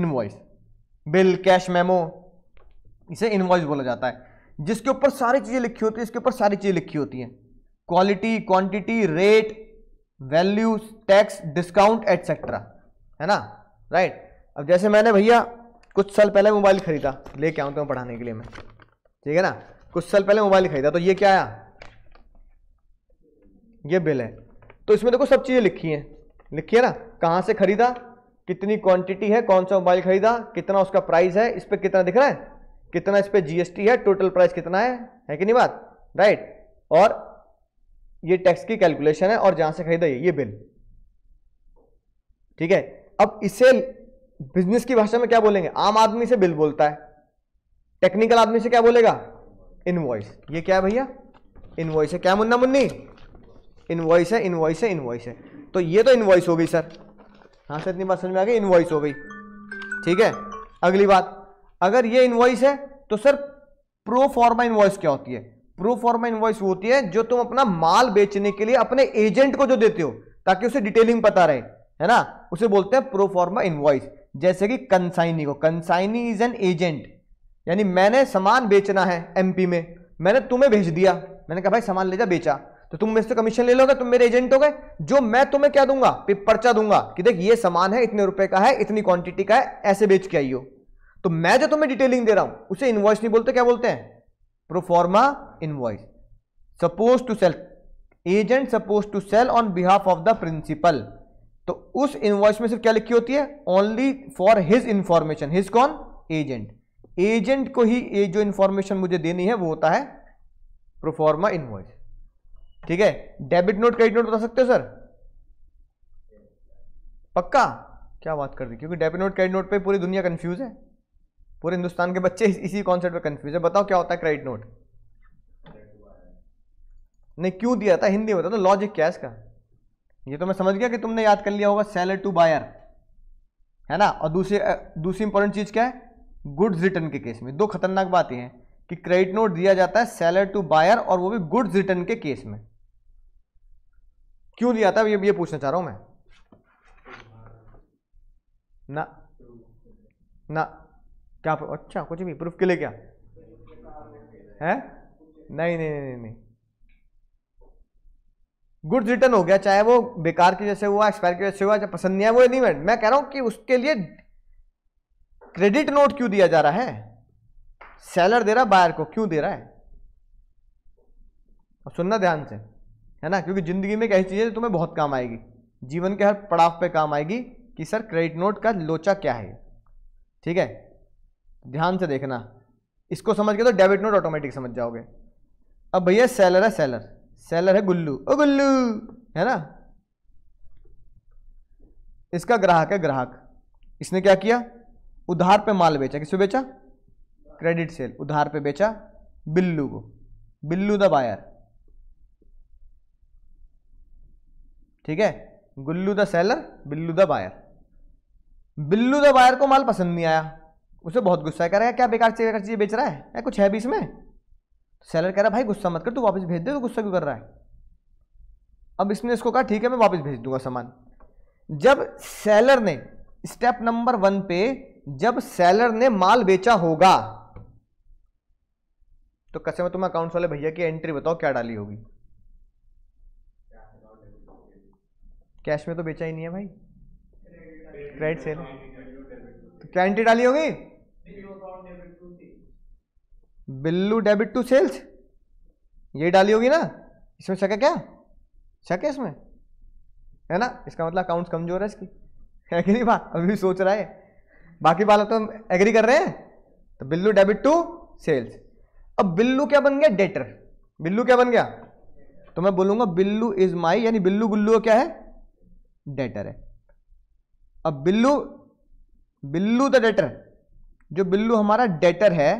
invoice bill cash memo इसे इनवॉइस बोला जाता है जिसके ऊपर सारी चीज़ें लिखी होती है इसके ऊपर सारी चीज़ें लिखी होती हैं quality quantity rate values tax discount etcetera है ना राइट right? अब जैसे मैंने भैया कुछ साल पहले मोबाइल खरीदा लेके आऊँ तुम्हें पढ़ाने के लिए मैं ठीक है ना कुछ साल पहले मोबाइल खरीदा तो ये क्या आया ये बिल है तो इसमें देखो सब चीज़ें लिखी हैं लिखी है ना कहाँ से खरीदा कितनी क्वांटिटी है कौन सा मोबाइल खरीदा कितना उसका प्राइस है इस पर कितना दिख रहा है कितना इस पर जीएसटी है टोटल प्राइस कितना है है कि नहीं बात राइट और ये टैक्स की कैलकुलेशन है और जहां से खरीदा ये ये बिल ठीक है अब इसे बिजनेस की भाषा में क्या बोलेंगे आम आदमी से बिल बोलता है टेक्निकल आदमी से क्या बोलेगा इनवॉइस ये क्या है भैया इनवॉइस है क्या मुन्ना मुन्नी इनवॉइस है इनवॉइस है इनवॉइस है तो ये तो इनवॉइस हो गई सर हाँ सर इतनी बात समझ में आ गई इनवॉइस हो गई ठीक है अगली बात अगर ये इनवॉइस है तो सर प्रो फॉर्मा इनवॉइस क्या होती है प्रो फॉर्मा इन्वॉइस होती है जो तुम अपना माल बेचने के लिए अपने एजेंट को जो देते हो ताकि उसे डिटेलिंग पता रहे है ना उसे बोलते हैं प्रो फॉर्मा इन्वॉइस जैसे कि कंसाइनी को कंसाइनी इज एन एजेंट यानी मैंने सामान बेचना है एमपी में मैंने तुम्हें भेज दिया मैंने कहा भाई सामान ले जा बेचा तो तुम मेरे से कमीशन ले लोगे तुम मेरे एजेंट हो गए जो मैं तुम्हें क्या दूंगा पर्चा दूंगा कि देख ये सामान है इतने रुपए का है इतनी क्वांटिटी का है ऐसे बेच के आई हो तो मैं जो तुम्हें डिटेलिंग दे रहा हूं उसे इन्वॉइस नहीं बोलते क्या बोलते हैं proforma invoice suppose to sell agent suppose to sell on behalf of the principal तो उस इनवॉइस में सिर्फ क्या लिखी होती है only for his information his कौन एजेंट एजेंट को ही ये जो इंफॉर्मेशन मुझे देनी है वो होता है प्रोफॉर्मा इनवॉइस ठीक है डेबिट नोट क्रेडिट नोट बता सकते हो सर पक्का क्या बात कर दी क्योंकि डेबिट नोट क्रेडिट नोट पे पूरी दुनिया कंफ्यूज है पूरे हिंदुस्तान के बच्चे इसी कॉन्सेप्ट पर कंफ्यूज है बताओ क्या होता है क्रेडिट नोट नहीं क्यों दिया था हिंदी में बता तो लॉजिक क्या है इसका ये तो मैं समझ गया कि तुमने याद कर लिया होगा सेलर टू बायर है ना और दूसरी दूसरी इंपॉर्टेंट चीज क्या है गुड्स रिटर्न के केस में दो खतरनाक बातें हैं कि क्रेडिट नोट दिया जाता है सेलर टू बायर और वो भी गुड्स रिटर्न के केस में क्यों दिया था ये ये पूछना चाह रहा हूं मैं ना ना क्या प्रूफ अच्छा कुछ भी प्रूफ के लिए क्या है नहीं नहीं नहीं नहीं गुड्स रिटर्न हो गया चाहे वो बेकार की जैसे हुआ एक्सपायर की जैसे हुआ चाहे पसंद नहीं आया वो नहीं मैं कह रहा हूं कि उसके लिए क्रेडिट नोट क्यों दिया जा रहा है सेलर दे रहा बायर को क्यों दे रहा है और सुनना ध्यान से है ना क्योंकि जिंदगी में ऐसी चीजें तुम्हें बहुत काम आएगी जीवन के हर पड़ाव पे काम आएगी कि सर क्रेडिट नोट का लोचा क्या है ठीक है ध्यान से देखना इसको समझ के तो डेबिट नोट ऑटोमेटिक समझ जाओगे अब भैया सेलर है सेलर सेलर है गुल्लू ओ गुल्लू है ना इसका ग्राहक है ग्राहक इसने क्या किया उधार पे माल बेचा किसको बेचा क्रेडिट सेल उधार पे बेचा बिल्लू को बिल्लू द बायर ठीक है Gullu the seller Billu the buyer Billu the buyer को माल पसंद नहीं आया उसे बहुत गुस्सा है कह रहा है क्या बेकार चीज बेकार चीज़ें बेच रहा है या कुछ है भी इसमें सेलर कह रहा है भाई गुस्सा मत कर तू वापस भेज दे तो गुस्सा क्यों कर रहा है अब इसने इसको कहा ठीक है मैं वापस भेज दूंगा सामान जब सेलर ने स्टेप नंबर वन पे जब सेलर ने माल बेचा होगा तो मैं तुम अकाउंट्स वाले भैया की एंट्री बताओ क्या डाली होगी कैश में तो बेचा ही नहीं है भाई क्रेडिट सेल तो क्या एंट्री डाली होगी बिल्लू डेबिट टू सेल्स ये डाली होगी ना इसमें शक है क्या शक है इसमें है ना इसका मतलब अकाउंट्स कमजोर है इसकी है कि नहीं बात अभी भी सोच रहा है बाकी बालक तो हम एग्री कर रहे हैं तो बिल्लू डेबिट टू सेल्स अब बिल्लू क्या बन गया डेटर बिल्लू क्या बन गया तो मैं बोलूंगा बिल्लू इज माई यानी बिल्लू गुल्लू क्या है डेटर है अब बिल्लू बिल्लू द डेटर जो बिल्लू हमारा डेटर है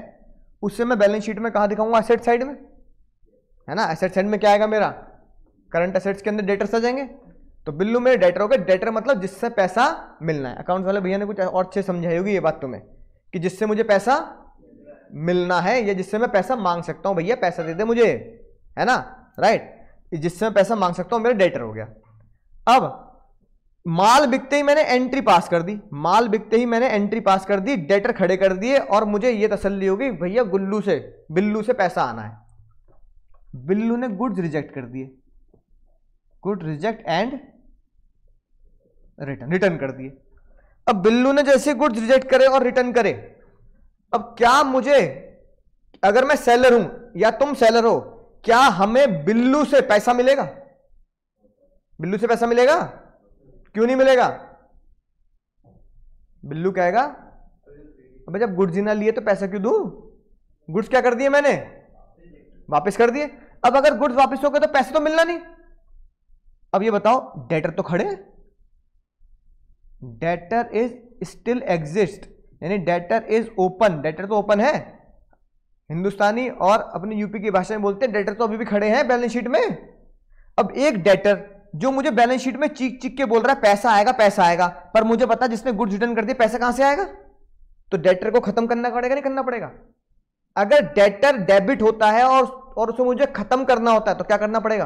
उससे मैं बैलेंस शीट में कहाँ दिखाऊंगा एसेट साइड में है ना एसेट साइड में क्या आएगा मेरा करंट असेट्स के अंदर डेटर्स आ जाएंगे तो बिल्लू मेरे डेटर हो गए डेटर मतलब जिससे पैसा मिलना है अकाउंट्स वाले भैया ने कुछ और अच्छे समझाई होगी ये बात तुम्हें कि जिससे मुझे पैसा मिलना है या जिससे मैं पैसा मांग सकता हूँ भैया पैसा दे दे मुझे है ना राइट जिससे मैं पैसा मांग सकता हूँ मेरा डेटर हो गया अब माल बिकते ही मैंने एंट्री पास कर दी माल बिकते ही मैंने एंट्री पास कर दी डेटर खड़े कर दिए और मुझे ये तसल्ली होगी भैया गुल्लू से बिल्लू से पैसा आना है बिल्लू ने गुड्स रिजेक्ट कर दिए good reject and return return कर दिए अब बिल्लू ने जैसे गुड्स रिजेक्ट करे और रिटर्न करे अब क्या मुझे अगर मैं सेलर हूं या तुम सेलर हो क्या हमें बिल्लू से पैसा मिलेगा बिल्लू से पैसा मिलेगा क्यों नहीं मिलेगा बिल्लू कहेगा अबे जब गुड्स ही ना लिए तो पैसा क्यों दू गुड्स क्या कर दिए मैंने वापस कर दिए अब अगर गुड्स वापस हो गए तो पैसे तो मिलना नहीं अब ये बताओ डेटर तो खड़े डेटर इज स्टिल एग्जिस्ट यानी डेटर इज ओपन डेटर तो ओपन है हिंदुस्तानी और अपनी यूपी की भाषा में बोलते हैं डेटर तो अभी भी खड़े हैं बैलेंस शीट में अब एक डेटर जो मुझे बैलेंस शीट में चीख चीख के बोल रहा है पैसा आएगा पैसा आएगा पर मुझे पता जिसने गुड्स रिटर्न कर दिया पैसा कहां से आएगा तो डेटर को खत्म करना पड़ेगा नहीं करना पड़ेगा अगर डेटर डेबिट होता है और और उसे मुझे खत्म करना होता है तो क्या करना पड़ेगा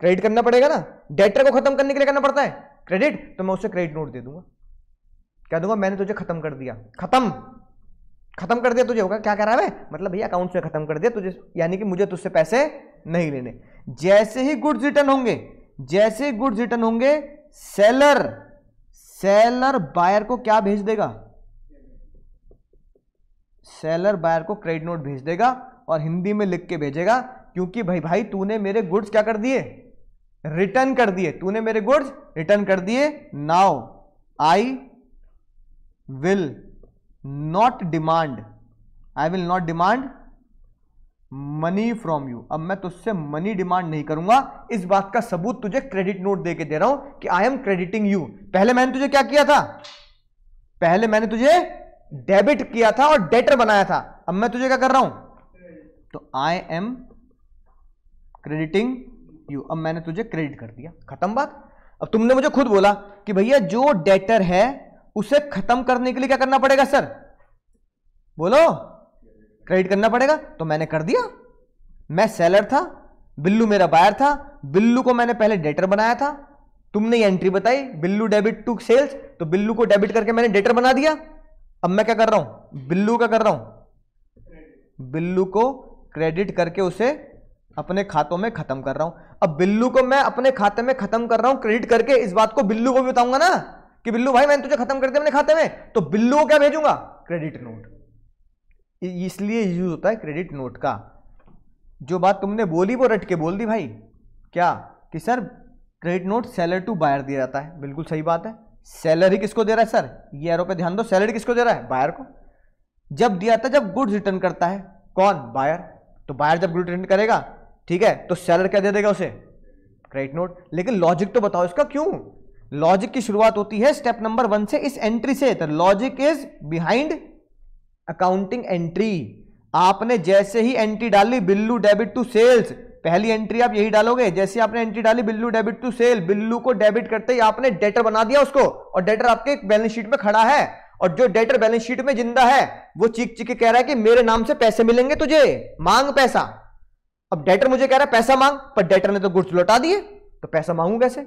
क्रेडिट करना पड़ेगा ना डेटर को खत्म करने के लिए करना पड़ता है क्रेडिट तो मैं उसे क्रेडिट नोट दे दूंगा क्या दूंगा मैंने तुझे खत्म कर दिया खत्म खत्म कर दिया तुझे होगा क्या कह रहा है मतलब भैया अकाउंट से खत्म कर दिया तुझे यानी कि मुझे तुझसे पैसे नहीं लेने जैसे ही गुड्स रिटर्न होंगे जैसे ही गुड्स रिटर्न होंगे सेलर सेलर बायर को क्या भेज देगा सेलर बायर को क्रेडिट नोट भेज देगा और हिंदी में लिख के भेजेगा क्योंकि भाई भाई तूने मेरे गुड्स क्या कर दिए रिटर्न कर दिए तूने मेरे गुड्स रिटर्न कर दिए now I will not demand I will not demand money from you अब मैं तुझसे मनी डिमांड नहीं करूंगा इस बात का सबूत तुझे क्रेडिट नोट दे के दे रहा हूं कि आई एम क्रेडिटिंग यू पहले मैंने तुझे क्या किया था पहले मैंने तुझे डेबिट किया था और डेटर बनाया था अब मैं तुझे क्या कर रहा हूं तो आई एम क्रेडिटिंग यू अब मैंने तुझे क्रेडिट कर दिया खत्म बात अब तुमने मुझे खुद बोला कि भैया जो डेटर है उसे खत्म करने के लिए क्या करना पड़ेगा सर बोलो क्रेडिट करना पड़ेगा तो मैंने कर दिया मैं सेलर था बिल्लू मेरा बायर था बिल्लू को मैंने पहले डेटर बनाया था तुमने ये एंट्री बताई बिल्लू डेबिट टू सेल्स तो बिल्लू को डेबिट करके मैंने डेटर बना दिया अब मैं क्या कर रहा हूं बिल्लू का कर रहा हूं बिल्लू को क्रेडिट करके उसे अपने खातों में खत्म कर रहा हूं अब बिल्लू को मैं अपने खाते में खत्म कर रहा हूं क्रेडिट करके इस बात को बिल्लू को भी बताऊंगा ना कि बिल्लू भाई मैंने तुझे खत्म कर दिया अपने खाते में तो बिल्लू को क्या भेजूंगा क्रेडिट नोट इसलिए यूज होता है क्रेडिट नोट का जो बात तुमने बोली वो रट के बोल दी भाई क्या कि sir credit note seller to buyer दिया जाता है बिल्कुल सही बात है सैलरी किसको दे रहा है सर ये एरो पे ध्यान दो सैलरी किसको दे रहा है बायर को जब दिया जाता है जब गुड्स रिटर्न करता है कौन बायर तो बायर जब गुड रिटर्न करेगा ठीक है तो सैलर क्या दे देगा उसे क्रेडिट नोट लेकिन लॉजिक तो बताओ इसका क्यों लॉजिक की शुरुआत होती है स्टेप नंबर वन से इस एंट्री से तो logic is behind accounting entry आपने जैसे ही एंट्री डाली बिल्लू डेबिट टू सेल्स पहली एंट्री आप यही डालोगे जैसे आपने एंट्री डाली Billu debit to sale Billu को डेबिट करते ही आपने डेटर बना दिया उसको और डेटर आपके बैलेंस शीट में खड़ा है और जो डेटर बैलेंस शीट में जिंदा है वो चीख चीख कह रहा है कि मेरे नाम से पैसे मिलेंगे तुझे मांग पैसा अब डेटर मुझे कह रहा है पैसा मांग पर डेटर ने तो गुड्स लौटा दिए तो पैसा मांगू कैसे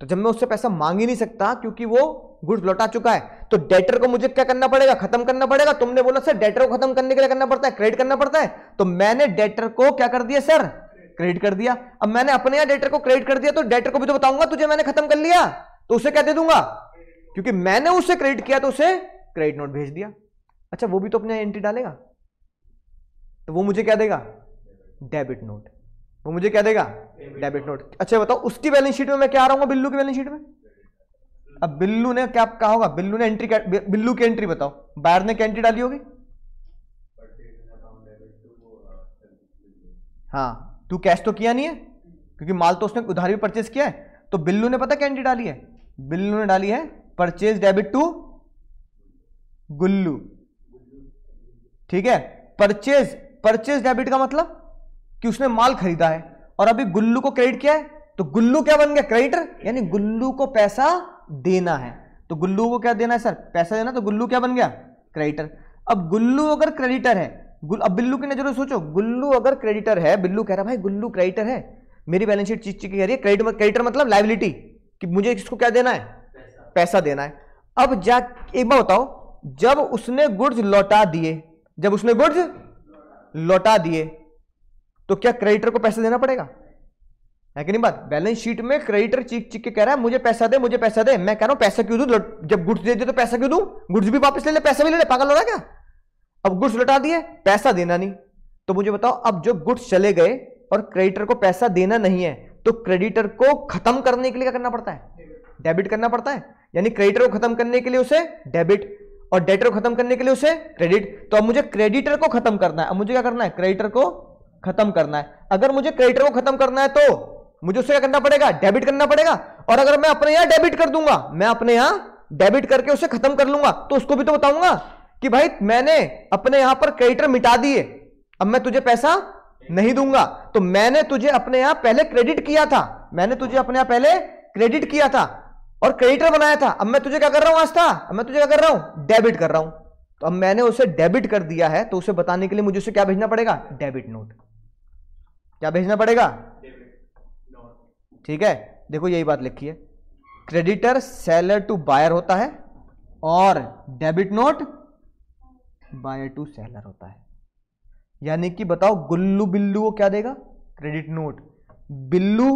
तो जब मैं उससे पैसा मांग ही नहीं सकता क्योंकि वो गुड्स लौटा चुका है तो डेटर को मुझे क्या करना पड़ेगा खत्म करना पड़ेगा तुमने बोला सर डेटर को खत्म करने के लिए करना पड़ता है क्रेडिट करना पड़ता है तो मैंने डेटर को क्या कर दिया सर क्रेडिट कर दिया अब मैंने अपने यहां डेटर को क्रेडिट कर दिया तो डेटर को भी तो बताऊंगा तुझे मैंने खत्म कर लिया तो उसे क्या दे दूंगा क्योंकि मैंने उसे क्रेडिट किया तो उसे क्रेडिट नोट भेज दिया अच्छा वो भी तो अपने एंट्री डालेगा तो वो मुझे क्या देगा डेबिट नोट वो मुझे क्या देगा डेबिट नोट अच्छा बताओ उसकी बैलेंस शीट में मैं क्या आ रहा हूँ बिल्लू की बैलेंस शीट में अब बिल्लू ने क्या कहा होगा बिल्लू ने एंट्री बिल्लू की एंट्री बताओ बायर ने क्या एंट्री डाली होगी हाँ तू कैश तो किया नहीं है क्योंकि माल तो उसने उधार भी परचेज किया है तो बिल्लू ने पता क्या एंट्री डाली है बिल्लू ने डाली है परचेज डेबिट टू गुल्लू ठीक है परचेज परचेज डेबिट का मतलब कि उसने माल खरीदा है और अभी गुल्लू को क्रेडिट किया है तो गुल्लू क्या बन गया क्रेडिटर यानी गुल्लू को पैसा देना है तो गुल्लू को क्या देना है सर पैसा देना तो गुल्लू क्या बन गया क्रेडिटर अब गुल्लू अगर क्रेडिटर है अब बिल्लू की नजरों सोचो गुल्लू अगर क्रेडिटर है बिल्लू कह रहा भाई गुल्लू क्रेडिटर है मेरी बैलेंस शीट चीज कह रही है क्रेडिट क्रेडिटर मतलब लाइबिलिटी कि मुझे इसको क्या देना है पैसा, पैसा देना है अब जा एक बार बताओ जब उसने गुड्स लौटा दिए जब उसने गुड्स लौटा दिए तो क्या क्रेडिटर को पैसा देना पड़ेगा है कि नहीं बात बैलेंस शीट में क्रेडिटर चीख चीख के कह रहा है मुझे पैसा दे मुझे पैसा दे मैं कह रहा हूं पैसा क्यों दू जब गुड्स दे दे तो पैसा क्यों दू गुड्स भी वापस ले ले पैसा भी ले ले पागल हो रहा क्या अब गुड्स लौटा दिए पैसा देना नहीं तो मुझे बताओ अब जो गुड्स चले गए और क्रेडिटर को पैसा देना नहीं है तो क्रेडिटर को खत्म करने के लिए क्या करना पड़ता है डेबिट करना पड़ता है यानी क्रेडिटर को खत्म करने के लिए उसे डेबिट और डेटर को खत्म करने के लिए उसे क्रेडिट तो अब मुझे क्रेडिटर को खत्म करना है अब मुझे क्या करना है क्रेडिटर को खत्म करना है अगर मुझे क्रेडिटर को खत्म करना है तो मुझे उसे क्या करना पड़ेगा डेबिट करना पड़ेगा और अगर मैं अपने यहां डेबिट कर दूंगा मैं अपने यहां डेबिट करके उसे खत्म कर लूंगा तो उसको भी तो बताऊंगा कि भाई मैंने अपने यहां पर क्रेडिटर मिटा दिए अब मैं तुझे पैसा नहीं दूंगा तो मैंने तुझे अपने यहां पहले क्रेडिट किया था मैंने तुझे अपने यहां पहले क्रेडिट किया था और क्रेडिटर बनाया था अब मैं तुझे क्या कर रहा हूं आस्था अब मैं तुझे क्या कर रहा हूं डेबिट कर रहा हूं तो अब मैंने उसे डेबिट कर दिया है तो उसे बताने के लिए मुझे उसे क्या भेजना पड़ेगा डेबिट नोट क्या भेजना पड़ेगा ठीक है देखो यही बात लिखी है क्रेडिटर सेलर टू बायर होता है और debit note buyer to seller होता है यानी कि बताओ गुल्लू बिल्लू को क्या देगा क्रेडिट नोट बिल्लू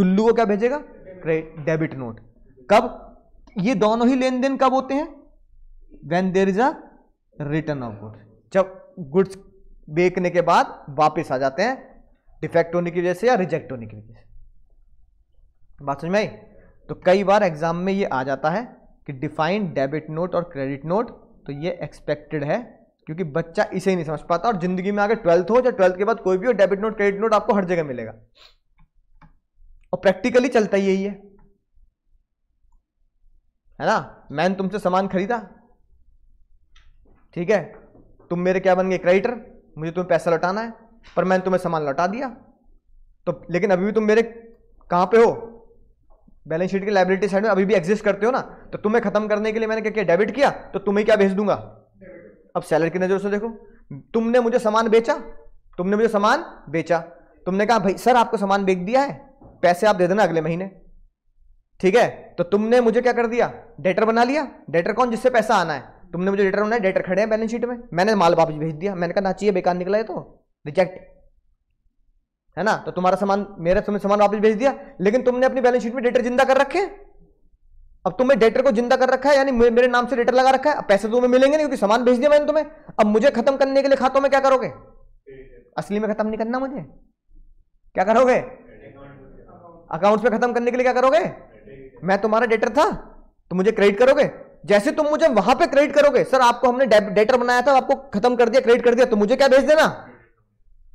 गुल्लू को क्या भेजेगा डेबिट नोट कब ये दोनों ही लेन देन कब होते हैं when there is a return of good जब गुड्स बेचने के बाद वापस आ जाते हैं डिफेक्ट होने की वजह से या रिजेक्ट होने की वजह से बात समझ में आई तो कई बार एग्जाम में ये आ जाता है कि डिफाइंड डेबिट नोट और क्रेडिट नोट तो ये एक्सपेक्टेड है क्योंकि बच्चा इसे ही नहीं समझ पाता और जिंदगी में आगे ट्वेल्थ हो या ट्वेल्थ के बाद कोई भी हो डेबिट नोट क्रेडिट नोट आपको हर जगह मिलेगा और प्रैक्टिकली चलता ही यही है है ना मैंने तुमसे सामान खरीदा ठीक है तुम मेरे क्या बन गए क्रेडिटर मुझे तुम्हें पैसा लौटाना है पर मैंने तुम्हें सामान लौटा दिया तो लेकिन अभी भी तुम मेरे कहाँ पे हो बैलेंस शीट की लाइबिलिटी साइड में अभी भी एग्जिस्ट करते हो ना तो तुम्हें खत्म करने के लिए मैंने क्या किया डेबिट किया तो तुम्हें क्या भेज दूंगा अब सैलर की नजर से देखो तुमने मुझे सामान बेचा तुमने मुझे सामान बेचा तुमने कहा भाई सर आपको सामान बेच दिया है पैसे आप दे देना अगले महीने ठीक है तो तुमने मुझे क्या कर दिया डेटर बना लिया डेटर कौन जिससे पैसा आना है तुमने मुझे डेटर बनाया डेटर खड़े हैं बैलेंस शीट में मैंने माल वापस भेज दिया मैंने कहा ना चाहिए बेकार निकला है तो रिजेक्ट है ना तो तुम्हारा सामान मेरा तुम्हें सामान वापस भेज दिया लेकिन तुमने अपनी बैलेंस शीट में डेटर जिंदा कर रखे अब तुमने डेटर को जिंदा कर रखा है यानी मेरे नाम से डेटर लगा रखा है अब पैसे तो तुम्हें मिलेंगे नहीं क्योंकि सामान भेज दिया मैंने तुम्हें अब मुझे खत्म करने के लिए खातों में क्या करोगे असली में खत्म नहीं करना मुझे क्या करोगे अकाउंट्स में खत्म करने के लिए क्या करोगे मैं तुम्हारा डेटर था तो मुझे क्रेडिट करोगे जैसे तुम मुझे वहां पे क्रेडिट करोगे सर आपको हमने डेटर बनाया था आपको खत्म कर दिया क्रेडिट कर दिया तो मुझे क्या भेज देना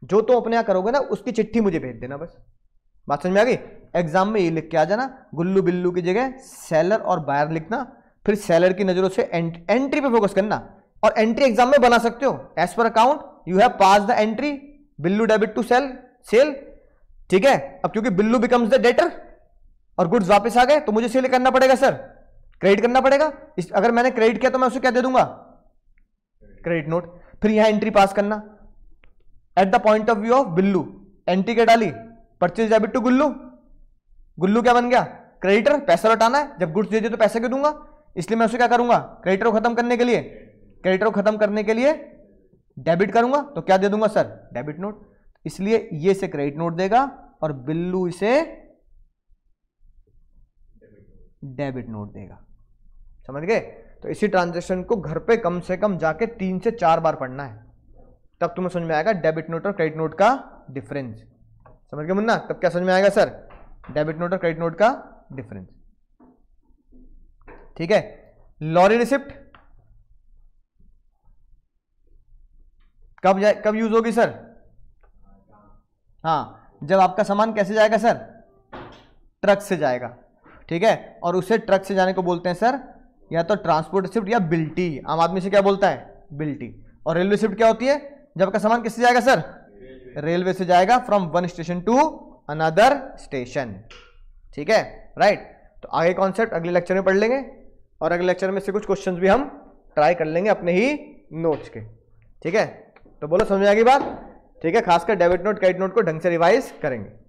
जो तुम तो अपने यहाँ करोगे ना उसकी चिट्ठी मुझे भेज देना बस बात समझ में आ गई एग्जाम में ये लिख के आ जाना गुल्लू बिल्लू की जगह सेलर और बायर लिखना फिर सेलर की नजरों से एंट, एंट्री पे फोकस करना और एंट्री एग्जाम में बना सकते हो as per account you have pass the entry Billu debit to sale sale ठीक है अब क्योंकि बिल्लू बिकम्स द डेटर और गुड्स वापस आ गए तो मुझे सेल करना पड़ेगा सर क्रेडिट करना पड़ेगा इस, अगर मैंने क्रेडिट किया तो मैं उसे क्या दे दूंगा क्रेडिट नोट फिर यहां एंट्री पास करना at the point of view of Billu entry के डाली purchase debit to Gullu Gullu क्या बन गया क्रेडिटर पैसा लौटाना है जब गुड्स दे दिए तो पैसा क्यों दूंगा इसलिए मैं उसे क्या करूंगा क्रेडिटर को खत्म करने के लिए क्रेडिटर को खत्म करने के लिए डेबिट करूंगा तो क्या दे दूंगा सर डेबिट नोट इसलिए ये इसे क्रेडिट नोट देगा और बिल्लू इसे डेबिट नोट देगा समझ गए तो इसी ट्रांजेक्शन को घर पे कम से कम जाके तीन से चार बार पढ़ना है तब तुम्हें समझ में आएगा डेबिट नोट और क्रेडिट नोट का डिफरेंस समझ गए मुन्ना तब क्या समझ में आएगा सर डेबिट नोट और क्रेडिट नोट का डिफरेंस ठीक है लॉरी रिसिप्ट कब जाए कब यूज होगी सर हाँ जब आपका सामान कैसे जाएगा सर ट्रक से जाएगा ठीक है और उसे ट्रक से जाने को बोलते हैं सर या तो ट्रांसपोर्ट रिसिप्ट या बिल्टी आम आदमी से क्या बोलता है बिल्टी और रेलवे रिसिप्ट क्या होती है जब का सामान किससे जाएगा सर रेलवे से जाएगा from one station to another station ठीक है राइट तो आगे कॉन्सेप्ट अगले लेक्चर में पढ़ लेंगे और अगले लेक्चर में से कुछ क्वेश्चन भी हम ट्राई कर लेंगे अपने ही नोट्स के ठीक है तो बोलो समझ में आएगी बात ठीक है खासकर डेबिट नोट क्रेडिट नोट को ढंग से रिवाइज करेंगे